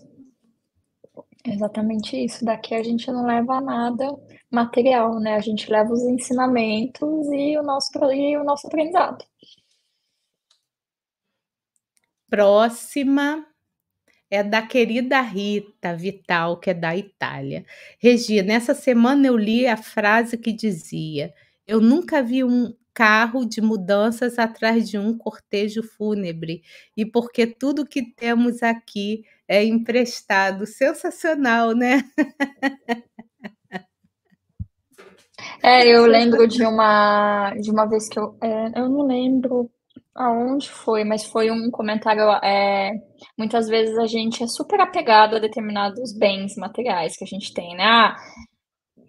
exatamente isso. Daqui a gente não leva nada material, né? A gente leva os ensinamentos e o nosso, e o nosso aprendizado. Próxima é da querida Rita Vital, que é da Itália. Regina, Nessa semana eu li a frase que dizia: Eu nunca vi um carro de mudanças atrás de um cortejo fúnebre, e porque tudo que temos aqui é emprestado. Sensacional, né? É, eu lembro de uma de uma vez que eu é, eu não lembro Aonde foi? Mas foi um comentário. É, muitas vezes a gente é super apegado a determinados bens materiais que a gente tem, né? Ah,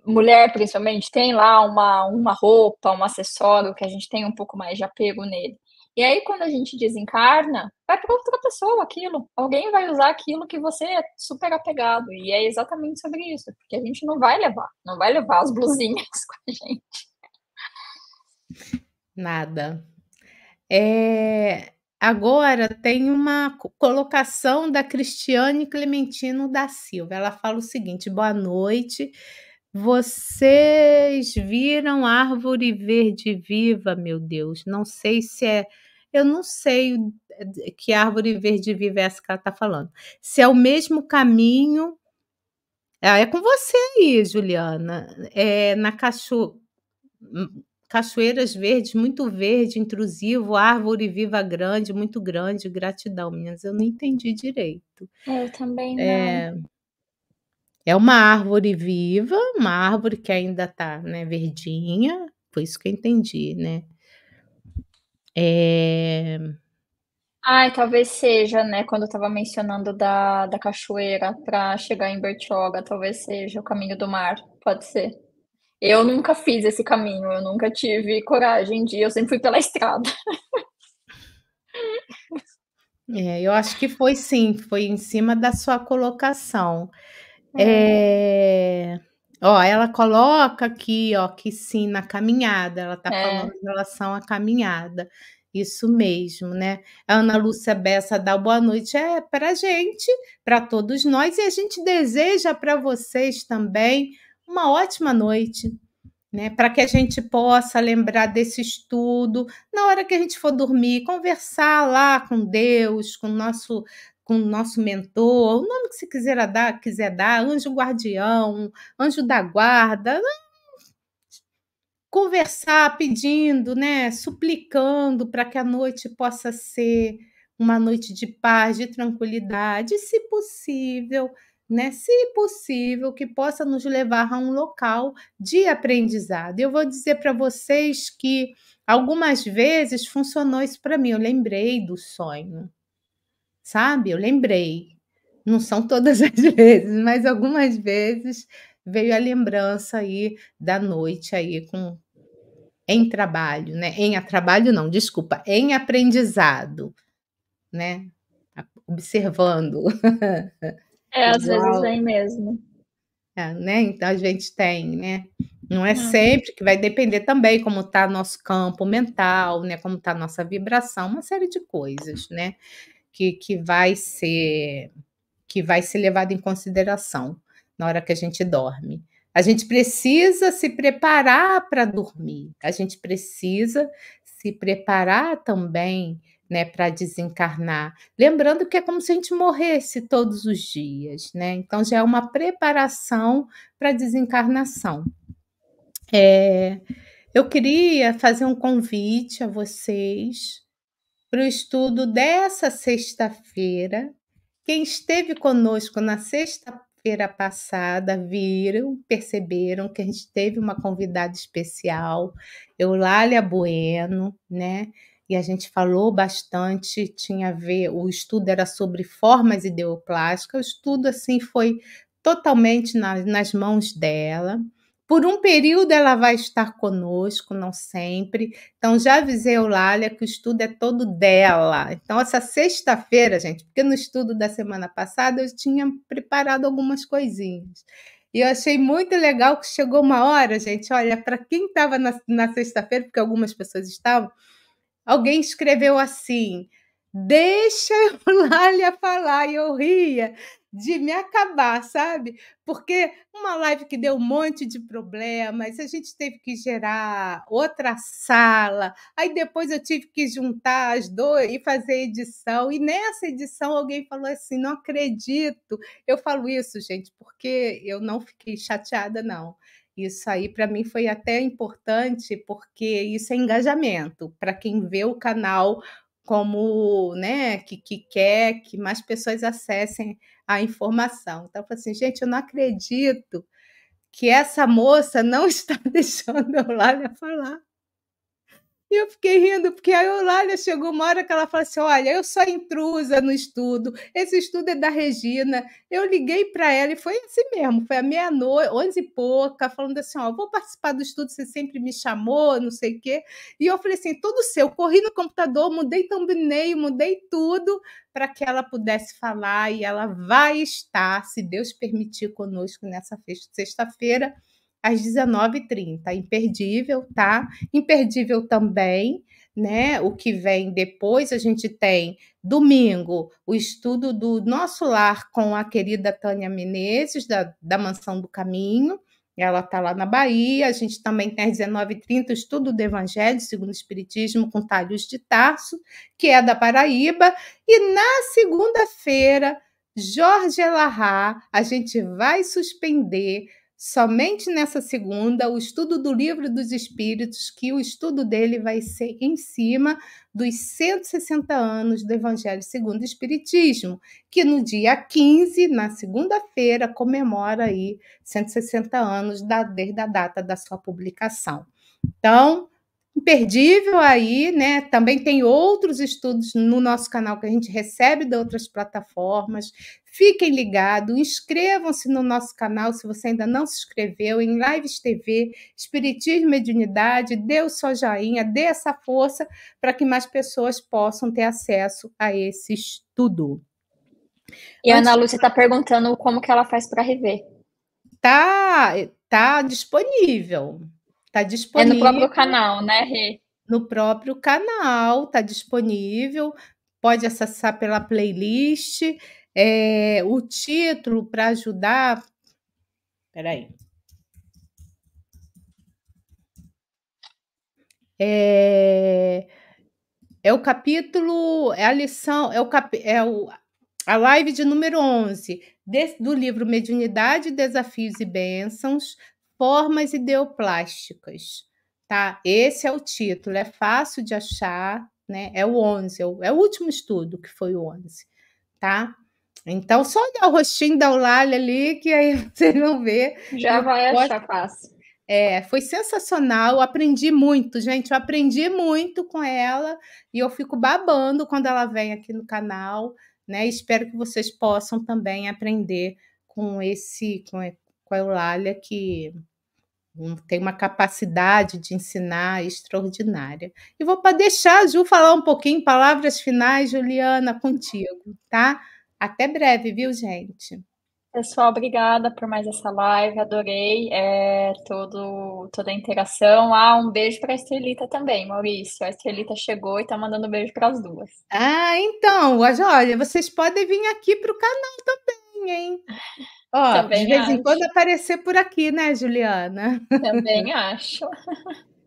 mulher, principalmente, tem lá uma, uma roupa, um acessório que a gente tem um pouco mais de apego nele. E aí, quando a gente desencarna, vai para outra pessoa aquilo. Alguém vai usar aquilo que você é super apegado. E é exatamente sobre isso, porque a gente não vai levar, não vai levar as blusinhas com a gente. Nada. É, agora tem uma colocação da Cristiane Clementino da Silva. Ela fala o seguinte: boa noite. Vocês viram árvore verde viva, meu Deus. Não sei se é. Eu não sei eh, que árvore verde viva é essa que ela está falando. Se é o mesmo caminho. Ah, é, com você aí, Juliana. É na cachoeira hum, Cachoeiras verdes, muito verde, intrusivo, árvore viva grande, muito grande, gratidão, minhas. Eu não entendi direito. Eu também não. É, é uma árvore viva, uma árvore que ainda está né, verdinha, foi isso que eu entendi, né? É... Ai, talvez seja, né? Quando eu estava mencionando da, da cachoeira para chegar em Bertioga, talvez seja o caminho do mar, pode ser. Eu nunca fiz esse caminho, eu nunca tive coragem de, eu sempre fui pela estrada. É, eu acho que foi sim, foi em cima da sua colocação. É. é... Ó, ela coloca aqui, ó, que sim, na caminhada, ela tá é. falando em relação à caminhada. Isso mesmo, né? A Ana Lúcia Bessa dá boa noite é para gente, para todos nós, e a gente deseja para vocês também uma ótima noite, né? Para que a gente possa lembrar desse estudo na hora que a gente for dormir, conversar lá com Deus, com nosso com o nosso mentor, o nome que você quiser dar, quiser dar, anjo guardião, anjo da guarda, hum, conversar pedindo, né, suplicando para que a noite possa ser uma noite de paz, de tranquilidade, se possível, né, se possível, que possa nos levar a um local de aprendizado. Eu vou dizer para vocês que algumas vezes funcionou isso para mim. Eu lembrei do sonho, sabe? Eu lembrei. Não são todas as vezes, mas algumas vezes veio a lembrança aí da noite aí com em trabalho, né? Em trabalho não, desculpa, em aprendizado, né? Observando. É, às Uau. vezes vem mesmo. É, né? Então a gente tem, né? Não é uhum. sempre que vai depender também como está nosso campo mental, né? Como está nossa vibração, uma série de coisas, né? Que, que vai ser que vai ser levado em consideração na hora que a gente dorme. A gente precisa se preparar para dormir. A gente precisa se preparar também né, para desencarnar. Lembrando que é como se a gente morresse todos os dias, né? Então já é uma preparação para a desencarnação. É, eu queria fazer um convite a vocês para o estudo dessa sexta-feira. Quem esteve conosco na sexta-feira passada viram, perceberam que a gente teve uma convidada especial, Eulália Bueno, né? e a gente falou bastante, tinha a ver, o estudo era sobre formas ideoplásticas, o estudo assim foi totalmente na, nas mãos dela. Por um período ela vai estar conosco, não sempre. Então já avisei a Eulália que o estudo é todo dela. Então essa sexta-feira, gente, porque no estudo da semana passada eu tinha preparado algumas coisinhas. E eu achei muito legal que chegou uma hora, gente, olha, para quem estava na, na sexta-feira, porque algumas pessoas estavam, Alguém escreveu assim: deixa eu Lália falar, e eu ria de me acabar, sabe? Porque uma live que deu um monte de problemas, a gente teve que gerar outra sala, aí depois eu tive que juntar as duas e fazer edição, e nessa edição alguém falou assim: não acredito. Eu falo isso, gente, porque eu não fiquei chateada, não. Isso aí para mim foi até importante porque isso é engajamento para quem vê o canal como, né, que, que quer que mais pessoas acessem a informação. Então, eu falei assim, gente, eu não acredito que essa moça não está deixando a Eulália falar. E eu fiquei rindo, porque a Eulália chegou uma hora que ela falou assim: Olha, eu sou intrusa no estudo, esse estudo é da Regina. Eu liguei para ela e foi assim mesmo: foi à meia-noite, onze e pouca, falando assim: Ó, vou participar do estudo, você sempre me chamou, não sei o quê. E eu falei assim: Tudo seu, corri no computador, mudei thumbnail, mudei tudo para que ela pudesse falar. E ela vai estar, se Deus permitir, conosco nessa sexta-feira às 19h30. Imperdível, tá? Imperdível também, né? O que vem depois, a gente tem domingo o estudo do nosso lar com a querida Tânia Menezes, da, da Mansão do Caminho. Ela está lá na Bahia. A gente também tem às 19h30 o estudo do Evangelho segundo o Espiritismo com Talhos de Tarso, que é da Paraíba. E na segunda-feira, Jorge Elahá, a gente vai suspender somente nessa segunda, o estudo do Livro dos Espíritos, que o estudo dele vai ser em cima dos 160 anos do Evangelho segundo o Espiritismo, que no dia 15, na segunda-feira, comemora aí 160 anos da, desde a data da sua publicação. Então, imperdível aí, né? Também tem outros estudos no nosso canal que a gente recebe de outras plataformas. Fiquem ligados, inscrevam-se no nosso canal se você ainda não se inscreveu, em Lives TV, Espiritismo e Mediunidade, dê o seu joinha, dê essa força para que mais pessoas possam ter acesso a esse estudo. E a Ana Lúcia está perguntando como que ela faz para rever. Tá, tá disponível. Tá disponível. É no próprio canal, né, Rê? No próprio canal, tá disponível. Pode acessar pela playlist. É, o título para ajudar. Peraí. É, é o capítulo, é a lição, é, o cap, é o, a live de número 11 de, do livro Mediunidade, Desafios e Bênçãos, Formas ideoplásticas, tá? Esse é o título, é fácil de achar, né? É o 11, é o, é o último estudo que foi o 11, tá? Então, só olhar o rostinho da Eulália ali, que aí vocês vão ver. Já vai posso... achar fácil. É, foi sensacional, eu aprendi muito, gente. Eu aprendi muito com ela e eu fico babando quando ela vem aqui no canal, né? Espero que vocês possam também aprender com esse, com, com a Eulália, que hum, tem uma capacidade de ensinar extraordinária. E vou para deixar a Ju falar um pouquinho, palavras finais, Juliana, contigo, tá? Até breve, viu, gente? Pessoal, obrigada por mais essa live, adorei é, todo, toda a interação. Ah, um beijo para a Estelita também, Maurício. A Estelita chegou e está mandando um beijo para as duas. Ah, então, olha, vocês podem vir aqui para o canal também, hein? Ó, Também de vez acho. em quando aparecer por aqui, né, Juliana? Também acho.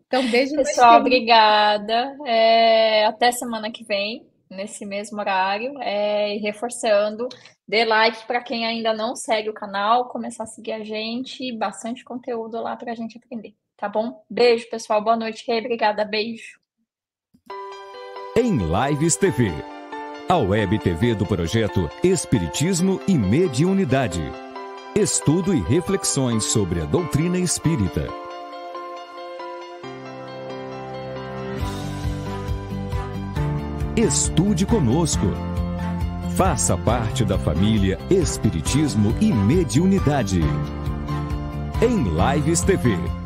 Então, beijo, pessoal. Obrigada. É, até semana que vem, nesse mesmo horário. É, e reforçando, dê like para quem ainda não segue o canal, começar a seguir a gente, bastante conteúdo lá para a gente aprender. Tá bom? Beijo, pessoal. Boa noite. Obrigada. Beijo. Em Lives TV, a web TV do projeto Espiritismo e Mediunidade. Estudo e reflexões sobre a doutrina espírita. Estude conosco. Faça parte da família Espiritismo e Mediunidade. Em Lives TV